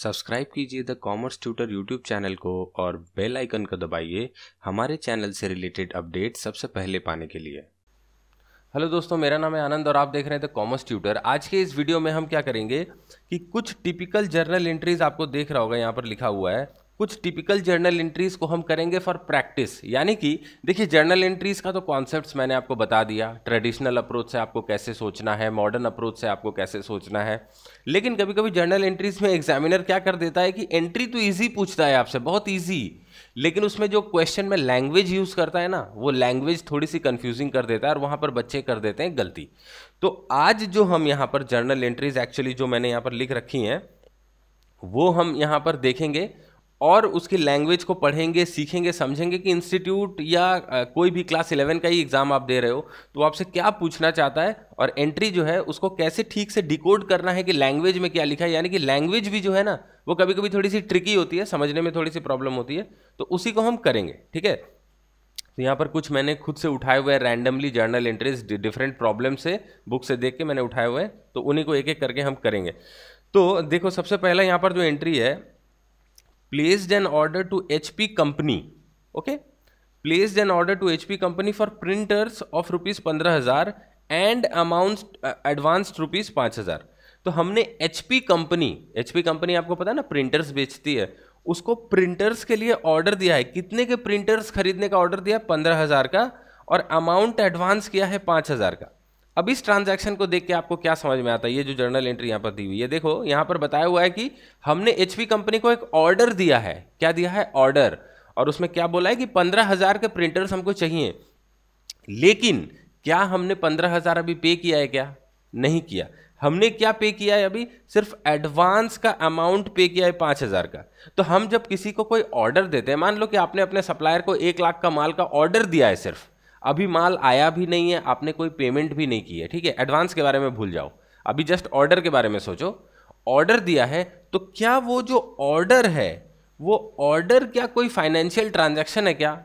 Subscribe कीजिए the commerce tutor YouTube channel को और बेल आइकन को दबाइए हमारे चैनल से रिलेटेड अपडेट सबसे पहले पाने के लिए हेलो दोस्तों मेरा नाम है आनंद और आप देख रहे हैं द कॉमर्स ट्यूटर आज के इस वीडियो में हम क्या करेंगे कि कुछ टिपिकल जर्नल एंट्रीज आपको देख रहा होगा यहाँ पर लिखा हुआ है कुछ टिपिकल जर्नल एंट्रीज को हम करेंगे फॉर प्रैक्टिस यानी कि देखिए जर्नल एंट्रीज का तो कॉन्सेप्ट मैंने आपको बता दिया ट्रेडिशनल अप्रोच से आपको कैसे सोचना है मॉडर्न अप्रोच से आपको कैसे सोचना है लेकिन कभी कभी जर्नल एंट्रीज में एग्जामिनर क्या कर देता है कि एंट्री तो ईजी पूछता है आपसे बहुत ईजी लेकिन उसमें जो क्वेश्चन में लैंग्वेज यूज़ करता है ना वो लैंग्वेज थोड़ी सी कंफ्यूजिंग कर देता है और वहां पर बच्चे कर देते हैं गलती तो आज जो हम यहाँ पर जर्नल एंट्रीज एक्चुअली जो मैंने यहाँ पर लिख रखी हैं वो हम यहाँ पर देखेंगे और उसकी लैंग्वेज को पढ़ेंगे सीखेंगे समझेंगे कि इंस्टीट्यूट या कोई भी क्लास इलेवन का ही एग्ज़ाम आप दे रहे हो तो आपसे क्या पूछना चाहता है और एंट्री जो है उसको कैसे ठीक से डिकोड करना है कि लैंग्वेज में क्या लिखा है यानी कि लैंग्वेज भी जो है ना वो कभी कभी थोड़ी सी ट्रिकी होती है समझने में थोड़ी सी प्रॉब्लम होती है तो उसी को हम करेंगे ठीक है तो यहाँ पर कुछ मैंने खुद से उठाए हुए हैं randomly journal entries different problem से बुक से देख के मैंने उठाए हुए हैं तो उन्हीं को एक एक करके हम करेंगे तो देखो सबसे पहला यहाँ पर जो एंट्री है placed an order to HP company. Okay, placed an order to HP company for printers of rupees पंद्रह हजार एंड अमाउंट एडवांस्ड रुपीज पाँच हज़ार तो हमने H P company H P company आपको पता है ना प्रिंटर्स बेचती है उसको प्रिंटर्स के लिए ऑर्डर दिया है कितने के प्रिंटर्स खरीदने का ऑर्डर दिया है पंद्रह हज़ार का और अमाउंट एडवांस किया है पाँच हज़ार का अब इस ट्रांजैक्शन को देख के आपको क्या समझ में आता है ये जो जर्नल एंट्री यहाँ पर दी हुई है देखो यहाँ पर बताया हुआ है कि हमने एच कंपनी को एक ऑर्डर दिया है क्या दिया है ऑर्डर और उसमें क्या बोला है कि पंद्रह हज़ार के प्रिंटर्स हमको चाहिए लेकिन क्या हमने पंद्रह हज़ार अभी पे किया है क्या नहीं किया हमने क्या पे किया है अभी सिर्फ एडवांस का अमाउंट पे किया है पाँच हज़ार का तो हम जब किसी को कोई ऑर्डर देते हैं मान लो कि आपने अपने सप्लायर को एक लाख का माल का ऑर्डर दिया है सिर्फ अभी माल आया भी नहीं है आपने कोई पेमेंट भी नहीं की है ठीक है एडवांस के बारे में भूल जाओ अभी जस्ट ऑर्डर के बारे में सोचो ऑर्डर दिया है तो क्या वो जो ऑर्डर है वो ऑर्डर क्या कोई फाइनेंशियल ट्रांजैक्शन है क्या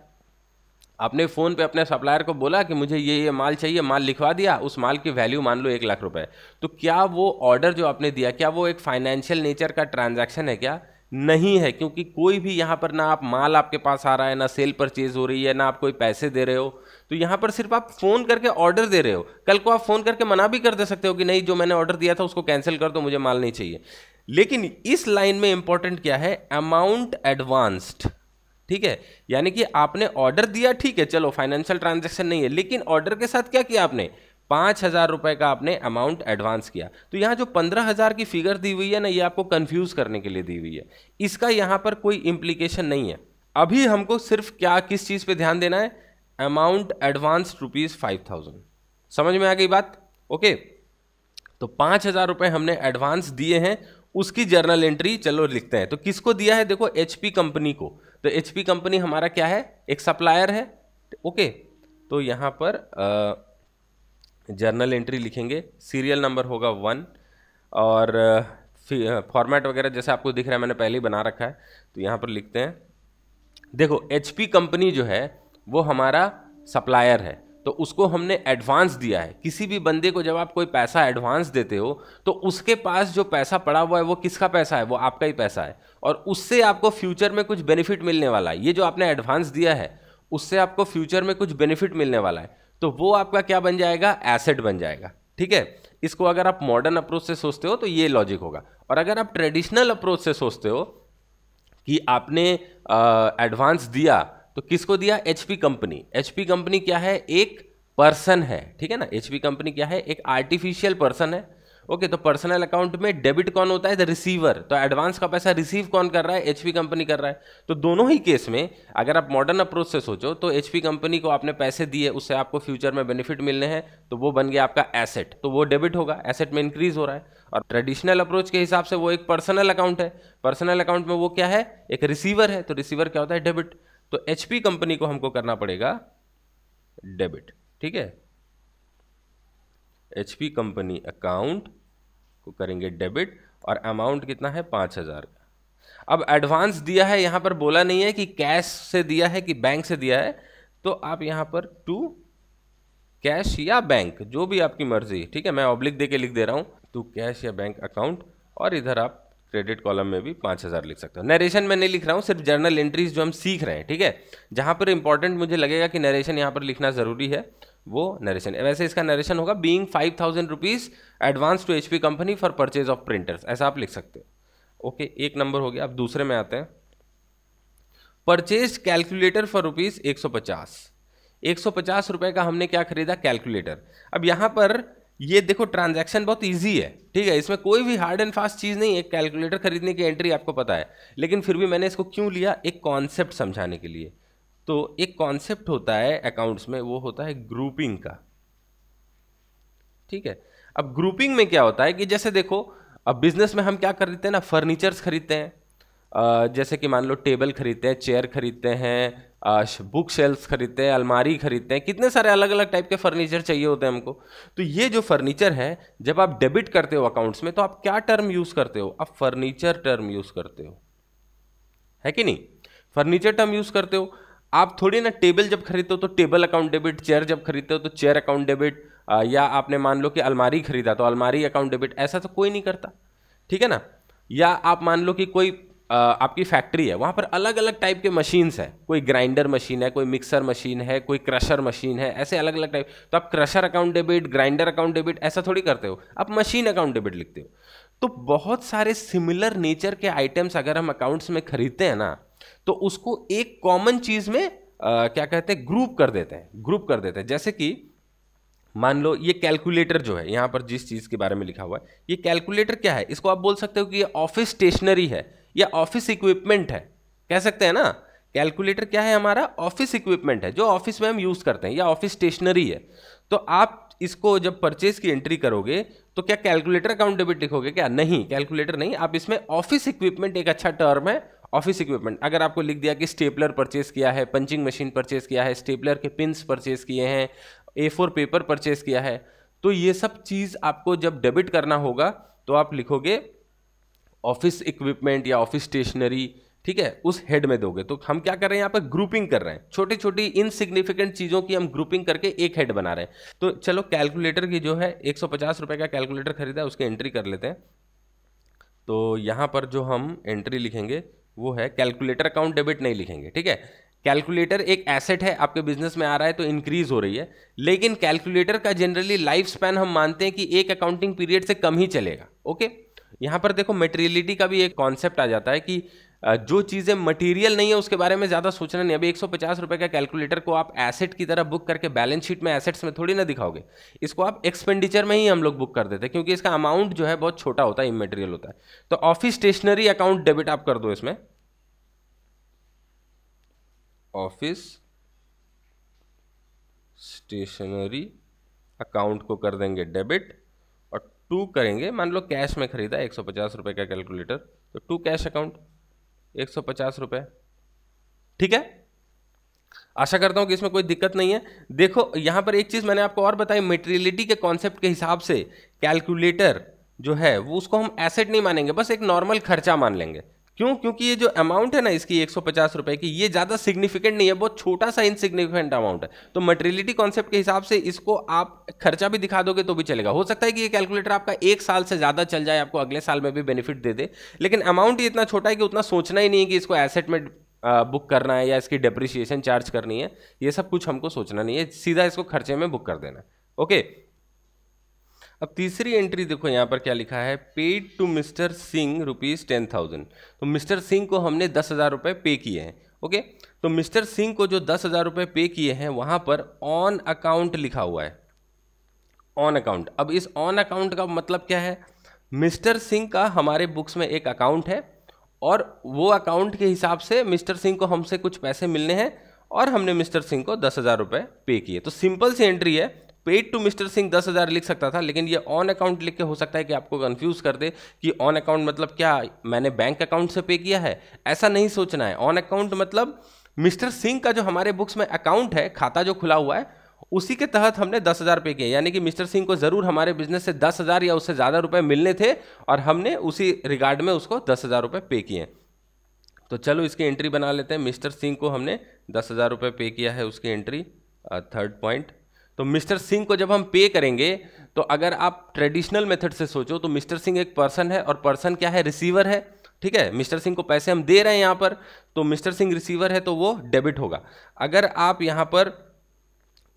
आपने फ़ोन पे अपने सप्लायर को बोला कि मुझे ये ये माल चाहिए माल लिखवा दिया उस माल की वैल्यू मान लो एक लाख रुपए तो क्या वो ऑर्डर जो आपने दिया क्या वो एक फाइनेंशियल नेचर का ट्रांजैक्शन है क्या नहीं है क्योंकि कोई भी यहाँ पर ना आप माल आपके पास आ रहा है ना सेल परचेज हो रही है ना आप कोई पैसे दे रहे हो तो यहां पर सिर्फ आप फ़ोन करके ऑर्डर दे रहे हो कल को आप फ़ोन करके मना भी कर दे सकते हो कि नहीं जो मैंने ऑर्डर दिया था उसको कैंसिल कर दो मुझे माल नहीं चाहिए लेकिन इस लाइन में इंपॉर्टेंट क्या है अमाउंट एडवांस्ड ठीक है यानी कि आपने ऑर्डर दिया ठीक है चलो फाइनेंशियल ट्रांजेक्शन नहीं है लेकिन ऑर्डर के साथ क्या किया आपने पाँच हज़ार रुपये का आपने अमाउंट एडवांस किया तो यहाँ जो पंद्रह हज़ार की फिगर दी हुई है ना ये आपको कन्फ्यूज़ करने के लिए दी हुई है इसका यहाँ पर कोई इम्प्लीकेशन नहीं है अभी हमको सिर्फ क्या किस चीज़ पे ध्यान देना है amount advance rupees five thousand समझ में आ गई बात ओके तो पाँच हज़ार रुपए हमने एडवांस दिए हैं उसकी जर्नल एंट्री चलो लिखते हैं तो किसको दिया है देखो एच कंपनी को तो एच कंपनी हमारा क्या है एक सप्लायर है ओके तो यहां पर जर्नल एंट्री लिखेंगे सीरियल नंबर होगा वन और फॉर्मेट वगैरह जैसे आपको दिख रहा है मैंने पहले ही बना रखा है तो यहाँ पर लिखते हैं देखो एच कंपनी जो है वो हमारा सप्लायर है तो उसको हमने एडवांस दिया है किसी भी बंदे को जब आप कोई पैसा एडवांस देते हो तो उसके पास जो पैसा पड़ा हुआ है वो किसका पैसा है वो आपका ही पैसा है और उससे आपको फ्यूचर में कुछ बेनिफिट मिलने वाला है ये जो आपने एडवांस दिया है उससे आपको फ्यूचर में कुछ बेनिफिट मिलने वाला है तो वो आपका क्या बन जाएगा एसेट बन जाएगा ठीक है इसको अगर आप मॉडर्न अप्रोच से सोचते हो तो ये लॉजिक होगा और अगर आप ट्रेडिशनल अप्रोच से सोचते हो कि आपने एडवांस दिया तो किसको दिया एचपी कंपनी एचपी कंपनी क्या है एक पर्सन है ठीक है ना एचपी कंपनी क्या है एक आर्टिफिशियल पर्सन है ओके तो पर्सनल अकाउंट में डेबिट कौन होता है द रिसीवर तो एडवांस का पैसा रिसीव कौन कर रहा है एचपी कंपनी कर रहा है तो दोनों ही केस में अगर आप मॉडर्न अप्रोच से सोचो तो एचपी कंपनी को आपने पैसे दिए उससे आपको फ्यूचर में बेनिफिट मिलने हैं तो वो बन गया आपका एसेट तो वो डेबिट होगा एसेट में इंक्रीज हो रहा है और ट्रेडिशनल अप्रोच के हिसाब से वो एक पर्सनल अकाउंट है पर्सनल अकाउंट में वो क्या है एक रिसीवर है तो रिसीवर क्या होता है डेबिट तो एच कंपनी को हमको करना पड़ेगा डेबिट ठीक है एच कंपनी अकाउंट को करेंगे डेबिट और अमाउंट कितना है पाँच हज़ार का अब एडवांस दिया है यहाँ पर बोला नहीं है कि कैश से दिया है कि बैंक से दिया है तो आप यहाँ पर टू कैश या बैंक जो भी आपकी मर्जी ठीक है मैं ऑब्लिक दे के लिख दे रहा हूँ टू कैश या बैंक अकाउंट और इधर आप क्रेडिट कॉलम में भी पाँच हज़ार लिख सकता हूँ नरेशन मैं नहीं लिख रहा हूँ सिर्फ जर्नल एंट्रीज जो हम सीख रहे हैं ठीक है जहाँ पर इंपॉर्टेंट मुझे लगेगा कि नरेशन यहाँ पर लिखना ज़रूरी है वो नरेशन वैसे इसका नरेशन होगा being five thousand rupees advance to H P company for purchase of printers ऐसा आप लिख सकते हो ओके एक नंबर हो गया अब दूसरे में आते हैं परचेज कैलकुलेटर फॉर रुपीज़ एक सौ पचास एक सौ पचास रुपये का हमने क्या खरीदा कैलकुलेटर अब यहाँ पर ये देखो ट्रांजैक्शन बहुत इजी है ठीक है इसमें कोई भी हार्ड एंड फास्ट चीज़ नहीं है कैलकुलेटर खरीदने की एंट्री आपको पता है लेकिन फिर भी मैंने इसको क्यों लिया एक कॉन्सेप्ट समझाने के लिए तो एक कॉन्सेप्ट होता है अकाउंट्स में वो होता है ग्रुपिंग का ठीक है अब ग्रुपिंग में क्या होता है कि जैसे देखो अब बिजनेस में हम क्या कर देते हैं ना फर्नीचर्स खरीदते हैं जैसे कि मान लो टेबल खरीदते हैं चेयर खरीदते हैं बुक सेल्स खरीदते हैं अलमारी खरीदते हैं कितने सारे अलग अलग टाइप के फर्नीचर चाहिए होते हैं हमको तो ये जो फर्नीचर है जब आप डेबिट करते हो अकाउंट्स में तो आप क्या टर्म यूज़ करते हो आप फर्नीचर टर्म यूज़ करते हो है कि नहीं फर्नीचर टर्म यूज़ करते हो आप थोड़ी ना टेबल जब खरीदते हो तो टेबल अकाउंट डेबिट चेयर जब खरीदते हो तो चेयर अकाउंट डेबिट या आपने मान लो कि अलमारी खरीदा तो अलमारी अकाउंट डेबिट ऐसा तो कोई नहीं करता ठीक है ना या आप मान लो कि कोई आपकी फैक्ट्री है वहाँ पर अलग अलग टाइप के मशीन्स हैं कोई ग्राइंडर मशीन है कोई मिक्सर मशीन है कोई क्रशर मशीन है ऐसे अलग अलग टाइप तो आप crusher account debit grinder account debit ऐसा थोड़ी करते हो आप मशीन अकाउंट डेबिट लिखते हो तो बहुत सारे सिमिलर नेचर के आइटम्स अगर हम अकाउंट्स में खरीदते हैं ना तो उसको एक कॉमन चीज़ में आ, क्या कहते हैं ग्रुप कर देते हैं ग्रुप कर देते हैं जैसे कि मान लो ये कैलकुलेटर जो है यहाँ पर जिस चीज़ के बारे में लिखा हुआ है ये कैलकुलेटर क्या है इसको आप बोल सकते हो कि ये ऑफिस स्टेशनरी है या ऑफिस इक्विपमेंट है कह सकते हैं ना कैलकुलेटर क्या है हमारा ऑफिस इक्विपमेंट है जो ऑफिस में हम यूज़ करते हैं या ऑफिस स्टेशनरी है तो आप इसको जब परचेज की एंट्री करोगे तो क्या कैलकुलेटर अकाउंट डेबिट लिखोगे क्या नहीं कैलकुलेटर नहीं आप इसमें ऑफिस इक्विपमेंट एक अच्छा टर्म है ऑफिस इक्विपमेंट अगर आपको लिख दिया कि स्टेपलर परचेज किया है पंचिंग मशीन परचेज किया है स्टेपलर के पिन परचेज किए हैं ए फोर पेपर परचेज किया है तो ये सब चीज़ आपको जब डेबिट करना होगा तो आप लिखोगे ऑफिस इक्विपमेंट या ऑफिस स्टेशनरी ठीक है उस हेड में दोगे तो हम क्या कर रहे हैं यहाँ पर ग्रुपिंग कर रहे हैं छोटी छोटी इनसिग्निफिकेंट चीज़ों की हम ग्रुपिंग करके एक हेड बना रहे हैं तो चलो कैलकुलेटर की जो है एक रुपए का कैलकुलेटर खरीदा है उसकी एंट्री कर लेते हैं तो यहाँ पर जो हम एंट्री लिखेंगे वो है कैलकुलेटर अकाउंट डेबिट नहीं लिखेंगे ठीक है कैलकुलेटर एक एसेट है आपके बिजनेस में आ रहा है तो इंक्रीज हो रही है लेकिन कैलकुलेटर का जनरली लाइफ स्पैन हम मानते हैं कि एक अकाउंटिंग पीरियड से कम ही चलेगा ओके यहाँ पर देखो मटेरियलिटी का भी एक कॉन्सेप्ट आ जाता है कि जो चीज़ें मटेरियल नहीं है उसके बारे में ज़्यादा सोचना नहीं अभी एक सौ रुपये का कैलकुलेटर को आप एसेट की तरह बुक करके बैलेंस शीट में एसेट्स में थोड़ी ना दिखाओगे इसको आप एक्सपेंडिचर में ही हम लोग बुक कर देते हैं क्योंकि इसका अमाउंट जो है बहुत छोटा होता है इमेटेरियल होता है तो ऑफिस स्टेशनरी अकाउंट डेबिट आप कर दो इसमें ऑफिस स्टेशनरी अकाउंट को कर देंगे डेबिट टू करेंगे मान लो कैश में ख़रीदा एक सौ पचास रुपये का कैलकुलेटर तो टू कैश अकाउंट एक सौ पचास रुपये ठीक है आशा करता हूँ कि इसमें कोई दिक्कत नहीं है देखो यहाँ पर एक चीज़ मैंने आपको और बताई मेटेरियलिटी के कॉन्सेप्ट के हिसाब से कैलकुलेटर जो है वो उसको हम एसेट नहीं मानेंगे बस एक नॉर्मल खर्चा मान लेंगे क्यों क्योंकि ये जो अमाउंट है ना इसकी एक सौ की ये ज़्यादा सिग्निफिकेंट नहीं है बहुत छोटा सा इनसिग्निफिकेंट अमाउंट है तो मटेरियलिटी कॉन्सेप्ट के हिसाब से इसको आप खर्चा भी दिखा दोगे तो भी चलेगा हो सकता है कि ये कैलकुलेटर आपका एक साल से ज़्यादा चल जाए आपको अगले साल में भी बेनिफिट दे दे लेकिन अमाउंट ही इतना छोटा है कि उतना सोचना ही नहीं है कि इसको एसेट में बुक करना है या इसकी डिप्रिसिएशन चार्ज करनी है ये सब कुछ हमको सोचना नहीं है सीधा इसको खर्चे में बुक कर देना ओके अब तीसरी एंट्री देखो यहाँ पर क्या लिखा है paid to mister Singh rupees ten thousand तो मिस्टर सिंह को हमने दस हज़ार रुपये पे किए हैं ओके तो मिस्टर सिंह को जो दस हज़ार रुपये पे किए हैं वहाँ पर ऑन अकाउंट लिखा हुआ है ऑन अकाउंट अब इस ऑन अकाउंट का मतलब क्या है मिस्टर सिंह का हमारे बुक्स में एक अकाउंट है और वो अकाउंट के हिसाब से मिस्टर सिंह को हमसे कुछ पैसे मिलने हैं और हमने मिस्टर सिंह को दस हज़ार रुपये पे किए तो सिंपल सी एंट्री है पेड टू मिस्टर सिंह दस हज़ार लिख सकता था लेकिन ये ऑन अकाउंट लिख के हो सकता है कि आपको कन्फ्यूज़ कर दे कि ऑन अकाउंट मतलब क्या मैंने बैंक अकाउंट से पे किया है ऐसा नहीं सोचना है ऑन अकाउंट मतलब मिस्टर सिंह का जो हमारे बुक्स में अकाउंट है खाता जो खुला हुआ है उसी के तहत हमने दस हज़ार पे किए यानी कि मिस्टर सिंह को ज़रूर हमारे बिजनेस से दस हज़ार या उससे ज़्यादा रुपए मिलने थे और हमने उसी रिगार्ड में उसको दस हज़ार रुपये पे किए तो चलो इसकी एंट्री बना लेते हैं मिस्टर सिंह को हमने दस हज़ार रुपये पे किया है उसकी एंट्री थर्ड पॉइंट तो मिस्टर सिंह को जब हम पे करेंगे तो अगर आप ट्रेडिशनल मेथड से सोचो तो मिस्टर सिंह एक पर्सन है और पर्सन क्या है रिसीवर है ठीक है मिस्टर सिंह को पैसे हम दे रहे हैं यहाँ पर तो मिस्टर सिंह रिसीवर है तो वो डेबिट होगा अगर आप यहाँ पर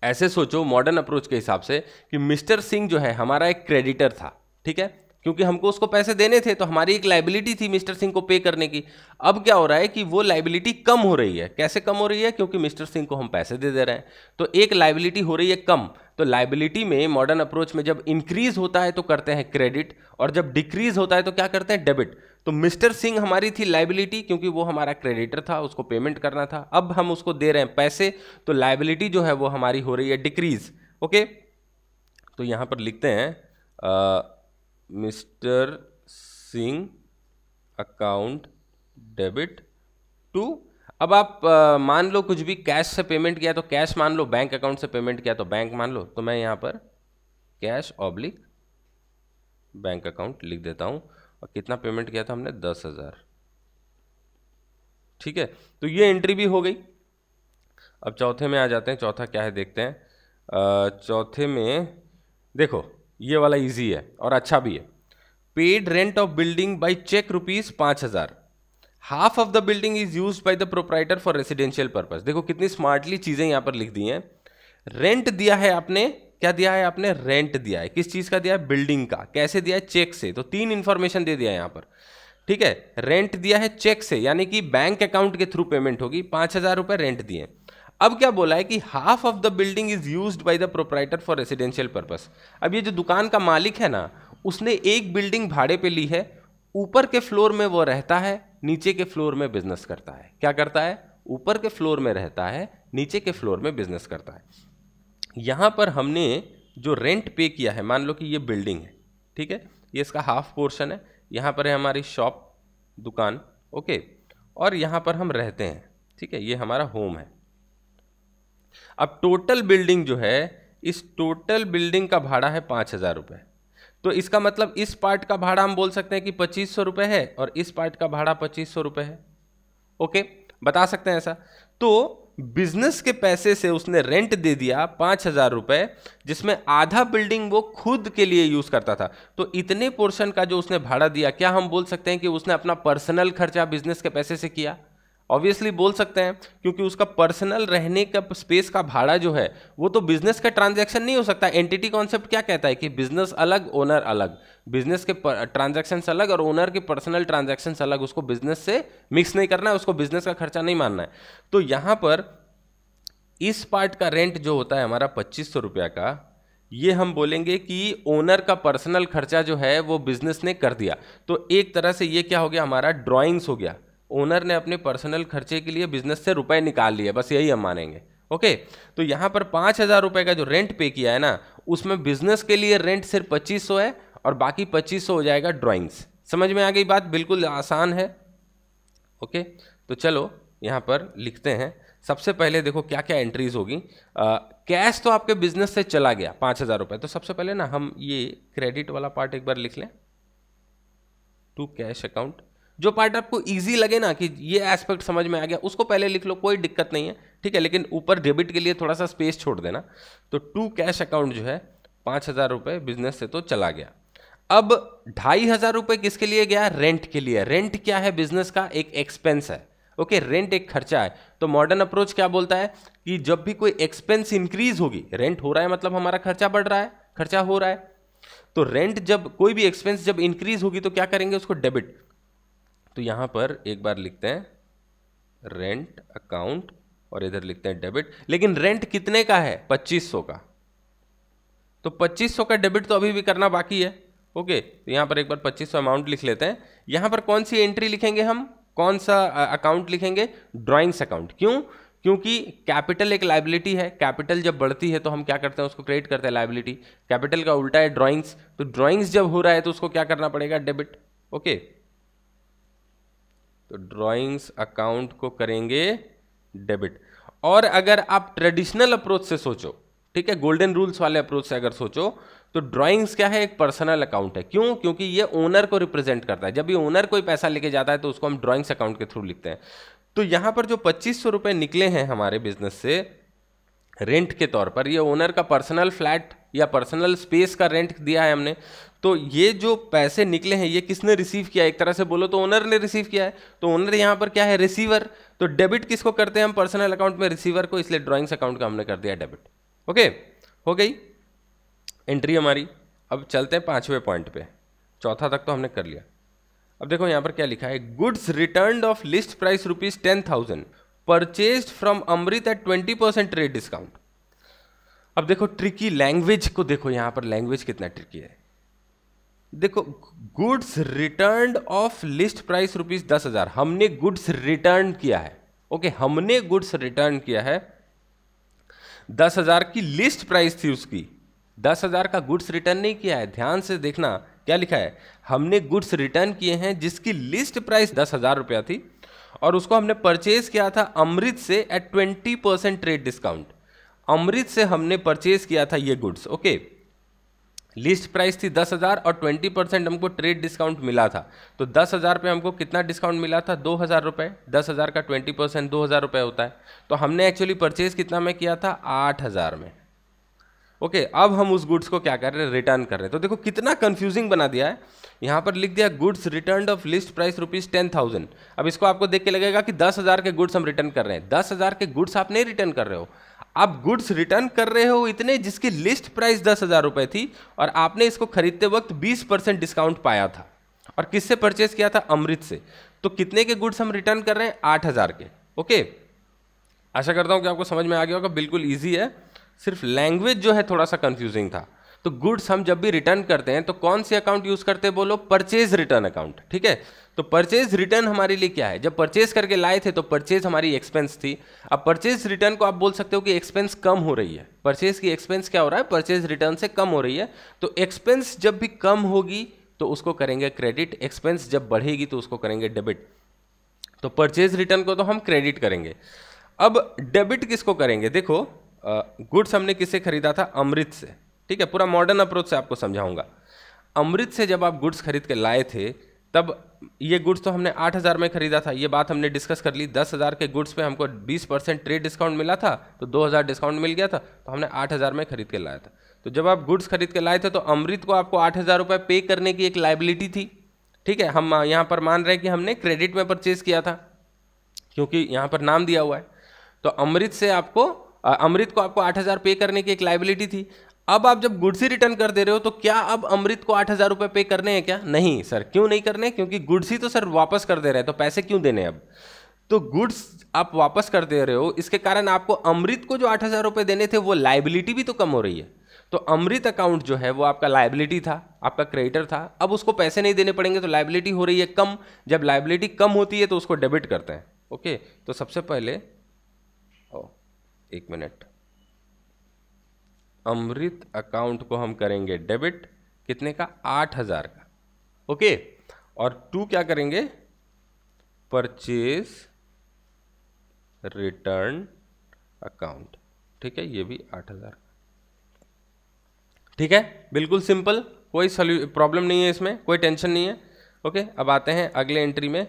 ऐसे सोचो मॉडर्न अप्रोच के हिसाब से कि मिस्टर सिंह जो है हमारा एक क्रेडिटर था ठीक है क्योंकि हमको उसको पैसे देने थे तो हमारी एक लाइबिलिटी थी मिस्टर सिंह को पे करने की अब क्या हो रहा है कि वो लाइबिलिटी कम हो रही है कैसे कम हो रही है क्योंकि मिस्टर सिंह को हम पैसे दे दे रहे हैं तो एक लाइबिलिटी हो रही है कम तो लाइबिलिटी में मॉडर्न अप्रोच में जब इंक्रीज होता है तो करते हैं क्रेडिट और जब डिक्रीज होता है तो क्या करते हैं डेबिट तो मिस्टर सिंह हमारी थी लाइबिलिटी क्योंकि वो हमारा क्रेडिटर था उसको पेमेंट करना था अब हम उसको दे रहे हैं पैसे तो लाइबिलिटी जो है वो हमारी हो रही है डिक्रीज ओके तो यहाँ पर लिखते हैं mister Singh account debit to अब आप आ, मान लो कुछ भी कैश से पेमेंट किया तो कैश मान लो बैंक अकाउंट से पेमेंट किया तो बैंक मान लो तो मैं यहाँ पर कैश ऑब्लिक बैंक अकाउंट लिख देता हूँ और कितना पेमेंट किया था हमने दस हज़ार ठीक है तो ये एंट्री भी हो गई अब चौथे में आ जाते हैं चौथा क्या है देखते हैं चौथे में देखो ये वाला इजी है और अच्छा भी है paid rent of building by cheque rupees पाँच हज़ार half of the building is use by the proprietor for residential purpose देखो कितनी स्मार्टली चीज़ें यहाँ पर लिख दी हैं रेंट दिया है आपने क्या दिया है आपने रेंट दिया है किस चीज़ का दिया है बिल्डिंग का कैसे दिया है चेक से तो तीन इन्फॉर्मेशन दे दिया है यहाँ पर ठीक है रेंट दिया है चेक से यानी कि बैंक अकाउंट के थ्रू पेमेंट होगी पाँच हज़ार रुपये रेंट दिए अब क्या बोला है कि half of the building is use by the proprietor for residential purpose अब ये जो दुकान का मालिक है ना उसने एक बिल्डिंग भाड़े पे ली है ऊपर के फ्लोर में वो रहता है नीचे के फ्लोर में बिजनेस करता है क्या करता है ऊपर के फ्लोर में रहता है नीचे के फ्लोर में बिजनेस करता है यहाँ पर हमने जो रेंट पे किया है मान लो कि ये बिल्डिंग है ठीक है ये इसका हाफ पोर्शन है यहाँ पर है हमारी शॉप दुकान ओके और यहाँ पर हम रहते हैं ठीक है ये हमारा होम है अब टोटल बिल्डिंग जो है इस टोटल बिल्डिंग का भाड़ा है पाँच हज़ार रुपये तो इसका मतलब इस पार्ट का भाड़ा हम बोल सकते हैं कि पच्चीस सौ रुपये है और इस पार्ट का भाड़ा पच्चीस सौ रुपये है ओके बता सकते हैं ऐसा तो बिजनेस के पैसे से उसने रेंट दे दिया पाँच हज़ार रुपये जिसमें आधा बिल्डिंग वो खुद के लिए यूज़ करता था तो इतने पोर्शन का जो उसने भाड़ा दिया क्या हम बोल सकते हैं कि उसने अपना पर्सनल खर्चा बिजनेस के पैसे से किया ऑब्वियसली बोल सकते हैं क्योंकि उसका पर्सनल रहने का स्पेस का भाड़ा जो है वो तो बिजनेस का ट्रांजैक्शन नहीं हो सकता एंटिटी कॉन्सेप्ट क्या कहता है कि बिजनेस अलग ओनर अलग बिजनेस के ट्रांजेक्शन अलग और ओनर के पर्सनल ट्रांजेक्शन अलग उसको बिजनेस से मिक्स नहीं करना है उसको बिजनेस का खर्चा नहीं मानना है तो यहाँ पर इस पार्ट का रेंट जो होता है हमारा पच्चीस सौ रुपया का ये हम बोलेंगे कि ओनर का पर्सनल खर्चा जो है वो बिजनेस ने कर दिया तो एक तरह से ये क्या हो गया हमारा ड्राइंग्स हो गया ओनर ने अपने पर्सनल खर्चे के लिए बिजनेस से रुपए निकाल लिए बस यही हम मानेंगे ओके तो यहाँ पर पाँच हज़ार रुपये का जो रेंट पे किया है ना उसमें बिजनेस के लिए रेंट सिर्फ पच्चीस सौ है और बाकी पच्चीस सौ हो जाएगा ड्राइंग्स समझ में आ गई बात बिल्कुल आसान है ओके तो चलो यहाँ पर लिखते हैं सबसे पहले देखो क्या क्या एंट्रीज होगी कैश तो आपके बिजनेस से चला गया पाँच हज़ार रुपये तो सबसे पहले ना हम ये क्रेडिट वाला पार्ट एक बार लिख लें टू कैश अकाउंट जो पार्ट आपको ईजी लगे ना कि ये एस्पेक्ट समझ में आ गया उसको पहले लिख लो कोई दिक्कत नहीं है ठीक है लेकिन ऊपर डेबिट के लिए थोड़ा सा स्पेस छोड़ देना तो टू कैश अकाउंट जो है पाँच हज़ार रुपये बिजनेस से तो चला गया अब ढाई हज़ार रुपये किसके लिए गया रेंट के लिए रेंट क्या है बिजनेस का एक एक्सपेंस है ओके okay, रेंट एक खर्चा है तो मॉडर्न अप्रोच क्या बोलता है कि जब भी कोई एक्सपेंस इंक्रीज होगी रेंट हो रहा है मतलब हमारा खर्चा बढ़ रहा है खर्चा हो रहा है तो रेंट जब कोई भी एक्सपेंस जब इंक्रीज होगी तो क्या करेंगे उसको डेबिट तो यहाँ पर एक बार लिखते हैं रेंट अकाउंट और इधर लिखते हैं डेबिट लेकिन रेंट कितने का है 2500 का तो 2500 का डेबिट तो अभी भी करना बाकी है ओके तो यहाँ पर एक बार 2500 अमाउंट लिख लेते हैं यहाँ पर कौन सी एंट्री लिखेंगे हम कौन सा अकाउंट लिखेंगे ड्राइंग्स अकाउंट क्यों क्योंकि कैपिटल एक लाइबिलिटी है कैपिटल जब बढ़ती है तो हम क्या करते हैं उसको क्रिएट करते हैं लाइबिलिटी कैपिटल का उल्टा है ड्राइंग्स तो ड्राइंग्स जब हो रहा है तो उसको क्या करना पड़ेगा डेबिट ओके okay. तो ड्राइंग्स अकाउंट को करेंगे डेबिट और अगर आप ट्रेडिशनल अप्रोच से सोचो ठीक है गोल्डन रूल्स वाले अप्रोच से अगर सोचो तो ड्राइंग्स क्या है एक पर्सनल अकाउंट है क्यों क्योंकि ये ओनर को रिप्रेजेंट करता है जब ये ओनर कोई पैसा लेके जाता है तो उसको हम ड्राइंग्स अकाउंट के थ्रू लिखते हैं तो यहां पर जो पच्चीस सौ रुपए निकले हैं हमारे बिजनेस से रेंट के तौर पर ये ओनर का पर्सनल फ्लैट या पर्सनल स्पेस का रेंट दिया है हमने तो ये जो पैसे निकले हैं ये किसने रिसीव किया एक तरह से बोलो तो ओनर ने रिसीव किया है तो ओनर यहाँ पर क्या है रिसीवर तो डेबिट किसको करते हैं हम पर्सनल अकाउंट में रिसीवर को इसलिए ड्राइंग्स अकाउंट का हमने कर दिया डेबिट ओके हो गई एंट्री हमारी अब चलते हैं पाँचवें पॉइंट पे चौथा तक तो हमने कर लिया अब देखो यहाँ पर क्या लिखा है goods return of list price rupees ten thousand purchase from Amrit at twenty percent rate discount अब देखो ट्रिकी लैंग्वेज को देखो यहाँ पर लैंग्वेज कितना ट्रिकी है देखो goods return of list price rupees दस हजार हमने गुड्स रिटर्न किया है ओके okay, हमने गुड्स रिटर्न किया है दस हजार की लिस्ट प्राइस थी उसकी दस हजार का गुड्स रिटर्न नहीं किया है ध्यान से देखना क्या लिखा है हमने गुड्स रिटर्न किए हैं जिसकी लिस्ट प्राइस दस हजार रुपया थी और उसको हमने परचेज किया था अमृत से at twenty percent trade discount Amrit से हमने परचेज किया था ये goods okay okay? List price थी दस हज़ार और ट्वेंटी परसेंट हमको ट्रेड डिस्काउंट मिला था तो दस हज़ार पे हमको कितना डिस्काउंट मिला था दो हज़ार रुपये दस हज़ार का ट्वेंटी परसेंट दो हज़ार रुपये होता है तो हमने एक्चुअली परचेज़ कितना में किया था आठ हज़ार में ओके अब हम उस गुड्स को क्या कर रहे हैं रिटर्न कर रहे हैं तो देखो कितना कन्फ्यूजिंग बना दिया है यहाँ पर लिख दिया goods return of list price rupees ten thousand अब इसको आपको देख के लगेगा कि दस हज़ार के गुड्स हम रिटर्न कर रहे हैं दस हज़ार के गुड्स आप नहीं रिटर्न कर रहे हो आप गुड्स रिटर्न कर रहे हो इतने जिसकी लिस्ट प्राइस दस हज़ार रुपये थी और आपने इसको खरीदते वक्त बीस परसेंट डिस्काउंट पाया था और किससे परचेज किया था अमृत से तो कितने के गुड्स हम रिटर्न कर रहे हैं आठ हज़ार के ओके आशा करता हूँ कि आपको समझ में आ गया होगा बिल्कुल ईजी है सिर्फ लैंग्वेज जो है थोड़ा सा कन्फ्यूजिंग था तो गुड्स हम जब भी रिटर्न करते हैं तो कौन से अकाउंट यूज़ करते हैं बोलो परचेज रिटर्न अकाउंट ठीक है तो परचेज रिटर्न हमारे लिए क्या है जब परचेज करके लाए थे तो परचेज हमारी एक्सपेंस थी अब परचेज रिटर्न को आप बोल सकते हो कि एक्सपेंस कम हो रही है परचेज की एक्सपेंस क्या हो रहा है परचेज रिटर्न से कम हो रही है तो एक्सपेंस जब भी कम होगी तो उसको करेंगे क्रेडिट एक्सपेंस जब बढ़ेगी तो उसको करेंगे डेबिट तो परचेज रिटर्न को तो हम क्रेडिट करेंगे अब डेबिट किसको करेंगे देखो गुड्स हमने किससे खरीदा था अमृत से ठीक है पूरा मॉडर्न अप्रोच से आपको समझाऊंगा अमृत से जब आप गुड्स खरीद के लाए थे तब ये गुड्स तो हमने आठ हज़ार में ख़रीदा था ये बात हमने डिस्कस कर ली दस हज़ार के गुड्स पे हमको बीस परसेंट ट्रेड डिस्काउंट मिला था तो दो हज़ार डिस्काउंट मिल गया था तो हमने आठ हज़ार में ख़रीद के लाया था तो जब आप गुड्स खरीद के लाए थे तो अमृत को आपको आठ हज़ार रुपये पे करने की एक लाइबिलिटी थी ठीक है हम यहाँ पर मान रहे हैं कि हमने क्रेडिट में परचेज़ किया था क्योंकि यहाँ पर नाम दिया हुआ है तो अमृत से आपको अमृत को आपको आठ हज़ार पे करने की एक लाइबिलिटी थी अब आप जब गुड्स ही रिटर्न कर दे रहे हो तो क्या अब अमृत को आठ हज़ार रुपये पे करने हैं क्या नहीं सर क्यों नहीं करने क्योंकि गुड्स ही तो सर वापस कर दे रहे हैं तो पैसे क्यों देने अब तो गुड्स आप वापस कर दे रहे हो इसके कारण आपको अमृत को जो आठ हज़ार रुपये देने थे वो लाइबिलिटी भी तो कम हो रही है तो अमृत अकाउंट जो है वो आपका लाइबिलिटी था आपका क्रेडिटर था अब उसको पैसे नहीं देने पड़ेंगे तो लाइबिलिटी हो रही है कम जब लाइबिलिटी कम होती है तो उसको डेबिट करते हैं ओके तो सबसे पहले ओ oh, एक मिनट अमृत अकाउंट को हम करेंगे डेबिट कितने का आठ हज़ार का ओके और टू क्या करेंगे परचेज रिटर्न अकाउंट ठीक है ये भी आठ हज़ार ठीक है बिल्कुल सिंपल कोई सोल्यू प्रॉब्लम नहीं है इसमें कोई टेंशन नहीं है ओके अब आते हैं अगले एंट्री में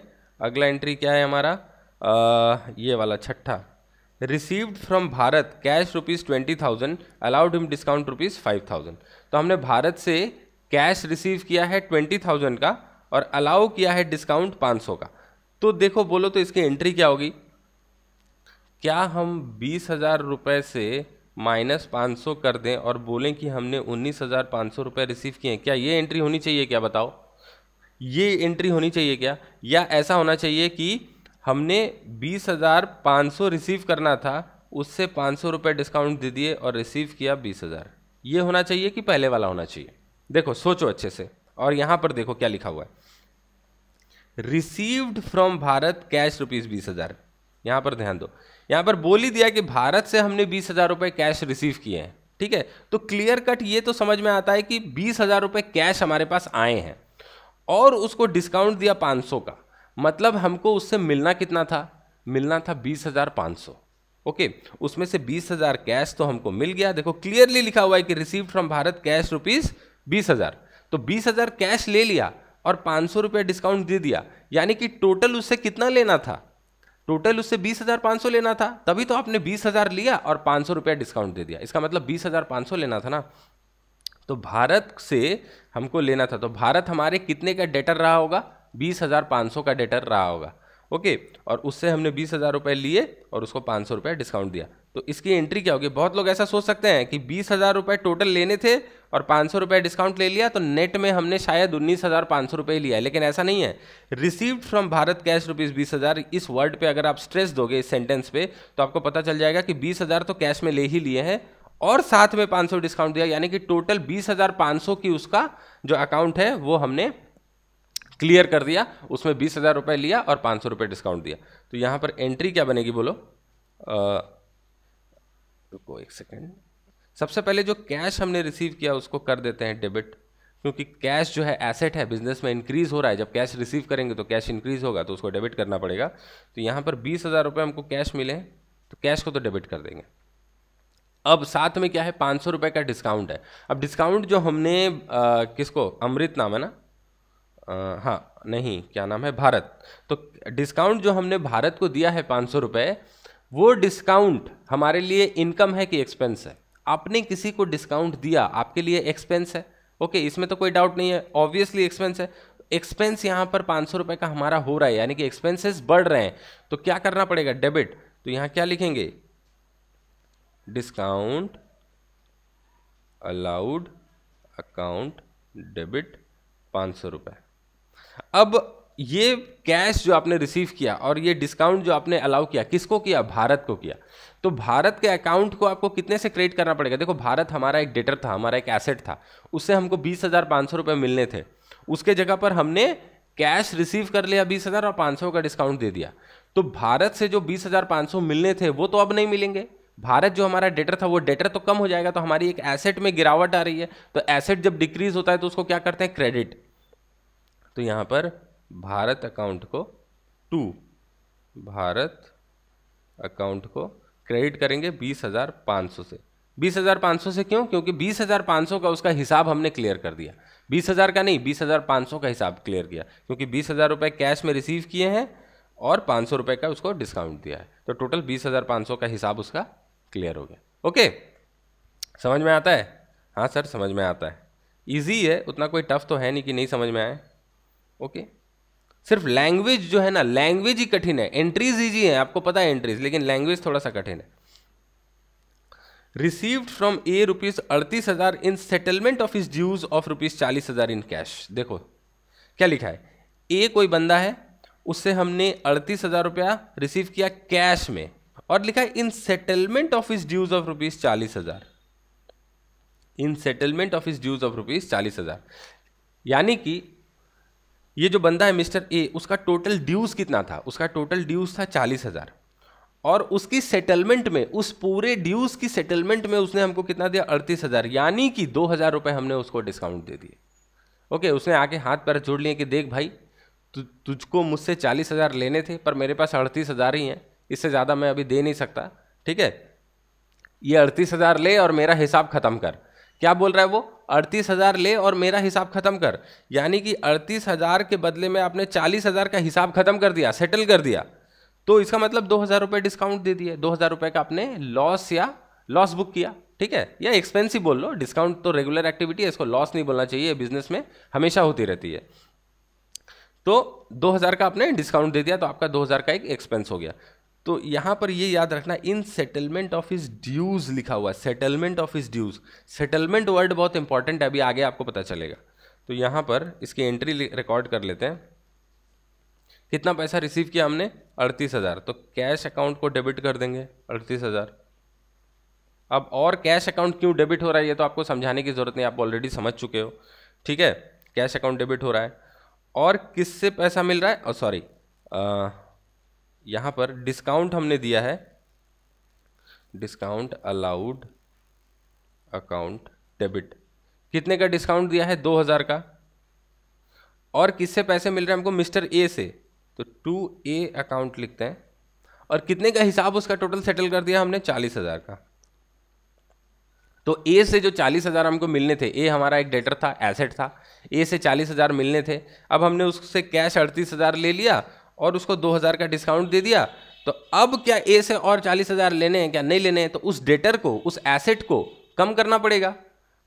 अगला एंट्री क्या है हमारा आ, ये वाला छठा received from Bharat cash rupees twenty thousand allowed him discount rupees five thousand तो हमने भारत से कैश रिसीव किया है ट्वेंटी थाउजेंड का और अलाउ किया है डिस्काउंट पाँच सौ का तो देखो बोलो तो इसकी एंट्री क्या होगी क्या हम बीस हज़ार रुपये से माइनस पाँच सौ कर दें और बोलें कि हमने उन्नीस हज़ार पाँच सौ रुपये रिसीव किए हैं क्या ये एंट्री होनी चाहिए क्या बताओ ये एंट्री होनी चाहिए क्या या ऐसा होना चाहिए कि हमने बीस हज़ार पाँच सौ रिसीव करना था उससे पाँच सौ रुपये डिस्काउंट दे दिए और रिसीव किया बीस हज़ार ये होना चाहिए कि पहले वाला होना चाहिए देखो सोचो अच्छे से और यहाँ पर देखो क्या लिखा हुआ है received from Bharat cash rupees बीस हज़ार यहाँ पर ध्यान दो यहाँ पर बोल ही दिया कि भारत से हमने बीस हज़ार रुपये कैश रिसीव किए हैं ठीक है तो क्लियर कट ये तो समझ में आता है कि बीस हज़ार रुपये कैश हमारे पास आए हैं और उसको डिस्काउंट दिया पाँच सौ का मतलब हमको उससे मिलना कितना था मिलना था बीस हज़ार पाँच सौ ओके उसमें से बीस हज़ार कैश तो हमको मिल गया देखो क्लियरली लिखा हुआ है कि receive from Bharat cash rupees बीस हज़ार तो बीस हज़ार कैश ले लिया और पाँच सौ रुपया डिस्काउंट दे दिया यानी कि टोटल उससे कितना लेना था टोटल उससे बीस हज़ार पाँच सौ लेना था तभी तो आपने बीस हज़ार लिया और पाँच सौ रुपया डिस्काउंट दे दिया इसका मतलब बीस हज़ार पाँच सौ लेना था ना तो भारत से हमको लेना था तो भारत हमारे कितने का डेटर रहा होगा बीस हज़ार पाँच सौ का डेटर रहा होगा ओके और उससे हमने बीस हज़ार रुपये लिए और उसको पाँच सौ रुपये डिस्काउंट दिया तो इसकी एंट्री क्या होगी बहुत लोग ऐसा सोच सकते हैं कि बीस हज़ार रुपये टोटल लेने थे और पाँच सौ रुपये डिस्काउंट ले लिया तो नेट में हमने शायद उन्नीस हज़ार पाँच सौ रुपये लिया लेकिन ऐसा नहीं है received from Bharat cash rupees बीस हज़ार इस वर्ड पर अगर आप स्ट्रेस दोगे इस सेंटेंस पे तो आपको पता चल जाएगा कि बीस हज़ार तो कैश में ले ही लिए हैं और साथ में पाँच सौ डिस्काउंट दिया यानी कि टोटल बीस हज़ार पाँच सौ की उसका जो अकाउंट है वो हमने क्लियर कर दिया उसमें बीस हज़ार रुपये लिया और पाँच सौ रुपये डिस्काउंट दिया तो यहाँ पर एंट्री क्या बनेगी बोलो रुको एक सेकेंड सबसे पहले जो कैश हमने रिसीव किया उसको कर देते हैं डेबिट क्योंकि कैश जो है एसेट है बिजनेस में इंक्रीज हो रहा है जब कैश रिसीव करेंगे तो कैश इंक्रीज होगा तो उसको डेबिट करना पड़ेगा तो यहाँ पर बीस हज़ार रुपये हमको कैश मिले तो कैश को तो डेबिट कर देंगे अब साथ में क्या है पाँच सौ रुपये का डिस्काउंट है अब डिस्काउंट जो हमने आ, किसको अमृत नाम है ना हाँ नहीं क्या नाम है भारत तो डिस्काउंट जो हमने भारत को दिया है पाँच सौ रुपये वो डिस्काउंट हमारे लिए इनकम है कि एक्सपेंस है आपने किसी को डिस्काउंट दिया आपके लिए एक्सपेंस है ओके इसमें तो कोई डाउट नहीं है ऑब्वियसली एक्सपेंस है एक्सपेंस यहाँ पर पाँच सौ का हमारा हो रहा है यानी कि एक्सपेंसेस बढ़ रहे हैं तो क्या करना पड़ेगा डेबिट तो यहाँ क्या लिखेंगे डिस्काउंट अलाउड अकाउंट डेबिट पाँच सौ रुपये अब ये कैश जो आपने रिसीव किया और ये डिस्काउंट जो आपने अलाउ किया किसको किया भारत को किया तो भारत के अकाउंट को आपको कितने से क्रेडिट करना पड़ेगा देखो भारत हमारा एक डेटर था हमारा एक एसेट था उससे हमको बीस हज़ार पाँच सौ रुपये मिलने थे उसके जगह पर हमने कैश रिसीव कर लिया बीस हज़ार और पाँच सौ का डिस्काउंट दे दिया तो भारत से जो बीस हज़ार पाँच सौ मिलने थे वो तो अब नहीं मिलेंगे भारत जो हमारा डेटर था वो डेटर तो कम हो जाएगा तो हमारी एक एसेट में गिरावट आ रही है तो एसेट जब डिक्रीज होता है तो उसको क्या करते हैं क्रेडिट तो यहाँ पर भारत अकाउंट को टू भारत अकाउंट को क्रेडिट करेंगे बीस हज़ार पाँच सौ से बीस हज़ार पाँच सौ से क्यों क्योंकि बीस हज़ार पाँच सौ का उसका हिसाब हमने क्लियर कर दिया बीस हज़ार का नहीं बीस हज़ार पाँच सौ का हिसाब क्लियर किया क्योंकि बीस हज़ार रुपये कैश में रिसीव किए हैं और पाँच सौ रुपये का उसको डिस्काउंट दिया है तो टोटल बीस हज़ार पाँच सौ का हिसाब उसका क्लियर हो गया ओके समझ में आता है हाँ सर समझ में आता है ईजी है उतना कोई टफ तो है नहीं कि नहीं समझ में आए ओके सिर्फ लैंग्वेज जो है ना लैंग्वेज ही कठिन है एंट्रीज इजी है आपको पता है एंट्रीज लेकिन लैंग्वेज थोड़ा सा कठिन है रिसीव्ड फ्रॉम ए रुपीज अड़तीस हजार in settlement of his dues of rupees चालीस हजार इन कैश देखो क्या लिखा है ए कोई बंदा है उससे हमने अड़तीस हजार रुपया रिसीव किया कैश में और लिखा है in settlement of his dues of rupees चालीस हजार in settlement of his dues of rupees चालीस हजार यानी कि ये जो बंदा है मिस्टर ए उसका टोटल ड्यूज़ कितना था उसका टोटल ड्यूज़ था चालीस हज़ार और उसकी सेटलमेंट में उस पूरे ड्यूज़ की सेटलमेंट में उसने हमको कितना दिया अड़तीस हज़ार यानी कि दो हज़ार रुपये हमने उसको डिस्काउंट दे दिए ओके उसने आके हाथ पैर जोड़ लिए कि देख भाई तु, तुझको मुझसे चालीस हज़ार लेने थे पर मेरे पास अड़तीस हज़ार ही हैं इससे ज़्यादा मैं अभी दे नहीं सकता ठीक है ये अड़तीस हज़ार ले और मेरा हिसाब ख़त्म कर क्या बोल रहा है वो अड़तीस हज़ार ले और मेरा हिसाब ख़त्म कर यानी कि अड़तीस हज़ार के बदले में आपने चालीस हज़ार का हिसाब ख़त्म कर दिया सेटल कर दिया तो इसका मतलब दो हज़ार रुपये डिस्काउंट दे दिए दो हज़ार रुपये का आपने लॉस या लॉस बुक किया ठीक है या एक्सपेंसिव बोल लो डिस्काउंट तो रेगुलर एक्टिविटी है इसको लॉस नहीं बोलना चाहिए बिजनेस में हमेशा होती रहती है तो 2000 का आपने डिस्काउंट दे दिया तो आपका 2000 का एक एक्सपेंस हो गया तो यहाँ पर ये याद रखना in settlement of his dues लिखा हुआ है settlement of his dues settlement word बहुत इंपॉर्टेंट है अभी आगे आपको पता चलेगा तो यहाँ पर इसकी एंट्री रिकॉर्ड कर लेते हैं कितना पैसा रिसीव किया हमने अड़तीस हज़ार तो कैश अकाउंट को डेबिट कर देंगे अड़तीस हज़ार अब और कैश अकाउंट क्यों डेबिट हो रहा है ये तो आपको समझाने की ज़रूरत नहीं आप ऑलरेडी समझ चुके हो ठीक है कैश अकाउंट डेबिट हो रहा है और किससे पैसा मिल रहा है और oh, सॉरी यहाँ पर डिस्काउंट हमने दिया है डिस्काउंट अलाउड अकाउंट डेबिट कितने का डिस्काउंट दिया है दो हज़ार का और किससे पैसे मिल रहे हैं हमको मिस्टर ए से तो टू ए अकाउंट लिखते हैं और कितने का हिसाब उसका टोटल सेटल कर दिया हमने चालीस हज़ार का तो ए से जो चालीस हज़ार हमको मिलने थे ए हमारा एक डेटर था एसेट था ए से चालीस हज़ार मिलने थे अब हमने उससे कैश अड़तीस हज़ार ले लिया और उसको दो हज़ार का डिस्काउंट दे दिया तो अब क्या ए से और चालीस हज़ार लेने हैं क्या नहीं लेने हैं तो उस डेटर को उस एसेट को कम करना पड़ेगा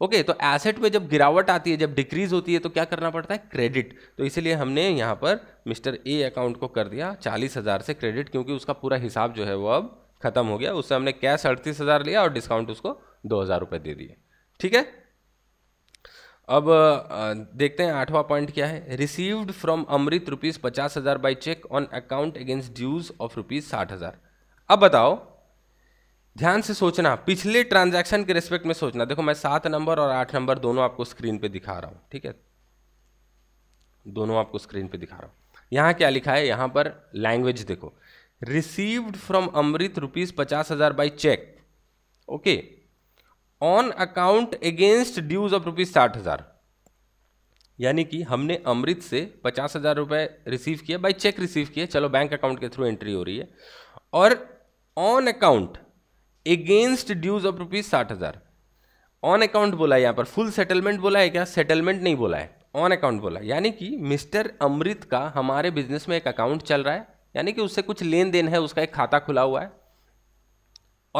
ओके तो एसेट में जब गिरावट आती है जब डिक्रीज होती है तो क्या करना पड़ता है क्रेडिट तो इसीलिए हमने यहाँ पर मिस्टर ए अकाउंट को कर दिया चालीस हज़ार से क्रेडिट क्योंकि उसका पूरा हिसाब जो है वो अब खत्म हो गया उससे हमने कैश अड़तीस हज़ार लिया और डिस्काउंट उसको दो हज़ार रुपये दे दिए ठीक है अब देखते हैं आठवां पॉइंट क्या है रिसीव्ड फ्रॉम अमृत रुपीज़ पचास हज़ार by cheque on account against dues of rupees साठ हज़ार अब बताओ ध्यान से सोचना पिछले ट्रांजैक्शन के रिस्पेक्ट में सोचना देखो मैं सात नंबर और आठ नंबर दोनों आपको स्क्रीन पे दिखा रहा हूँ ठीक है दोनों आपको स्क्रीन पे दिखा रहा हूँ यहाँ क्या लिखा है यहाँ पर लैंग्वेज देखो रिसीव्ड फ्रॉम अमृत रुपीज़ पचास हज़ार by cheque okay okay. On account against dues of rupees साठ हजार यानी कि हमने अमृत से पचास हजार रुपये रिसीव किया बाई चेक रिसीव किया चलो बैंक अकाउंट के थ्रू एंट्री हो रही है और on account against dues of rupees साठ हजार ऑन अकाउंट बोला है यहाँ पर फुल सेटलमेंट बोला है क्या सेटलमेंट नहीं बोला है ऑन अकाउंट बोला यानी कि मिस्टर अमृत का हमारे बिजनेस में एक अकाउंट चल रहा है यानी कि उससे कुछ लेन देन है उसका एक खाता खुला हुआ है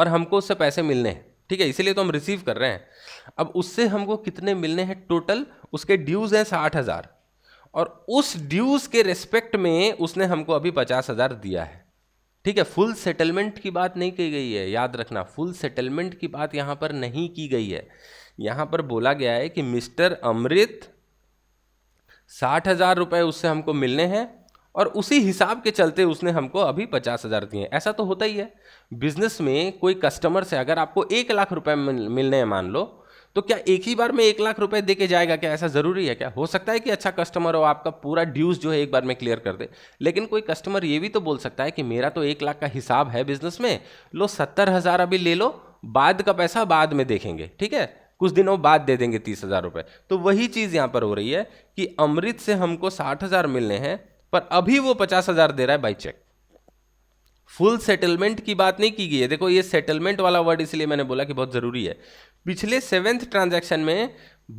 और हमको उससे पैसे मिलने हैं ठीक है इसीलिए तो हम रिसीव कर रहे हैं अब उससे हमको कितने मिलने हैं टोटल उसके ड्यूज़ हैं साठ हज़ार और उस ड्यूज़ के रेस्पेक्ट में उसने हमको अभी पचास हज़ार दिया है ठीक है फुल सेटलमेंट की बात नहीं की गई है याद रखना फुल सेटलमेंट की बात यहाँ पर नहीं की गई है यहाँ पर बोला गया है कि मिस्टर अमृत साठ हज़ार रुपये उससे हमको मिलने हैं और उसी हिसाब के चलते उसने हमको अभी पचास हज़ार दिए ऐसा तो होता ही है बिजनेस में कोई कस्टमर से अगर आपको एक लाख रुपए मिलने हैं मान लो तो क्या एक ही बार में एक लाख रुपए दे के जाएगा क्या ऐसा ज़रूरी है क्या हो सकता है कि अच्छा कस्टमर हो आपका पूरा ड्यूज़ जो है एक बार में क्लियर कर दे लेकिन कोई कस्टमर ये भी तो बोल सकता है कि मेरा तो एक लाख का हिसाब है बिजनेस में लो सत्तर हज़ार अभी ले लो बाद का पैसा बाद में देखेंगे ठीक है कुछ दिनों बाद दे देंगे तीस हज़ार रुपये तो वही चीज़ यहाँ पर हो रही है कि अमृत से हमको साठ हज़ार मिलने हैं पर अभी वो पचास हजार दे रहा है बाई चेक फुल सेटलमेंट की बात नहीं की गई है देखो ये सेटलमेंट वाला वर्ड इसलिए मैंने बोला कि बहुत ज़रूरी है पिछले सेवेंथ ट्रांजेक्शन में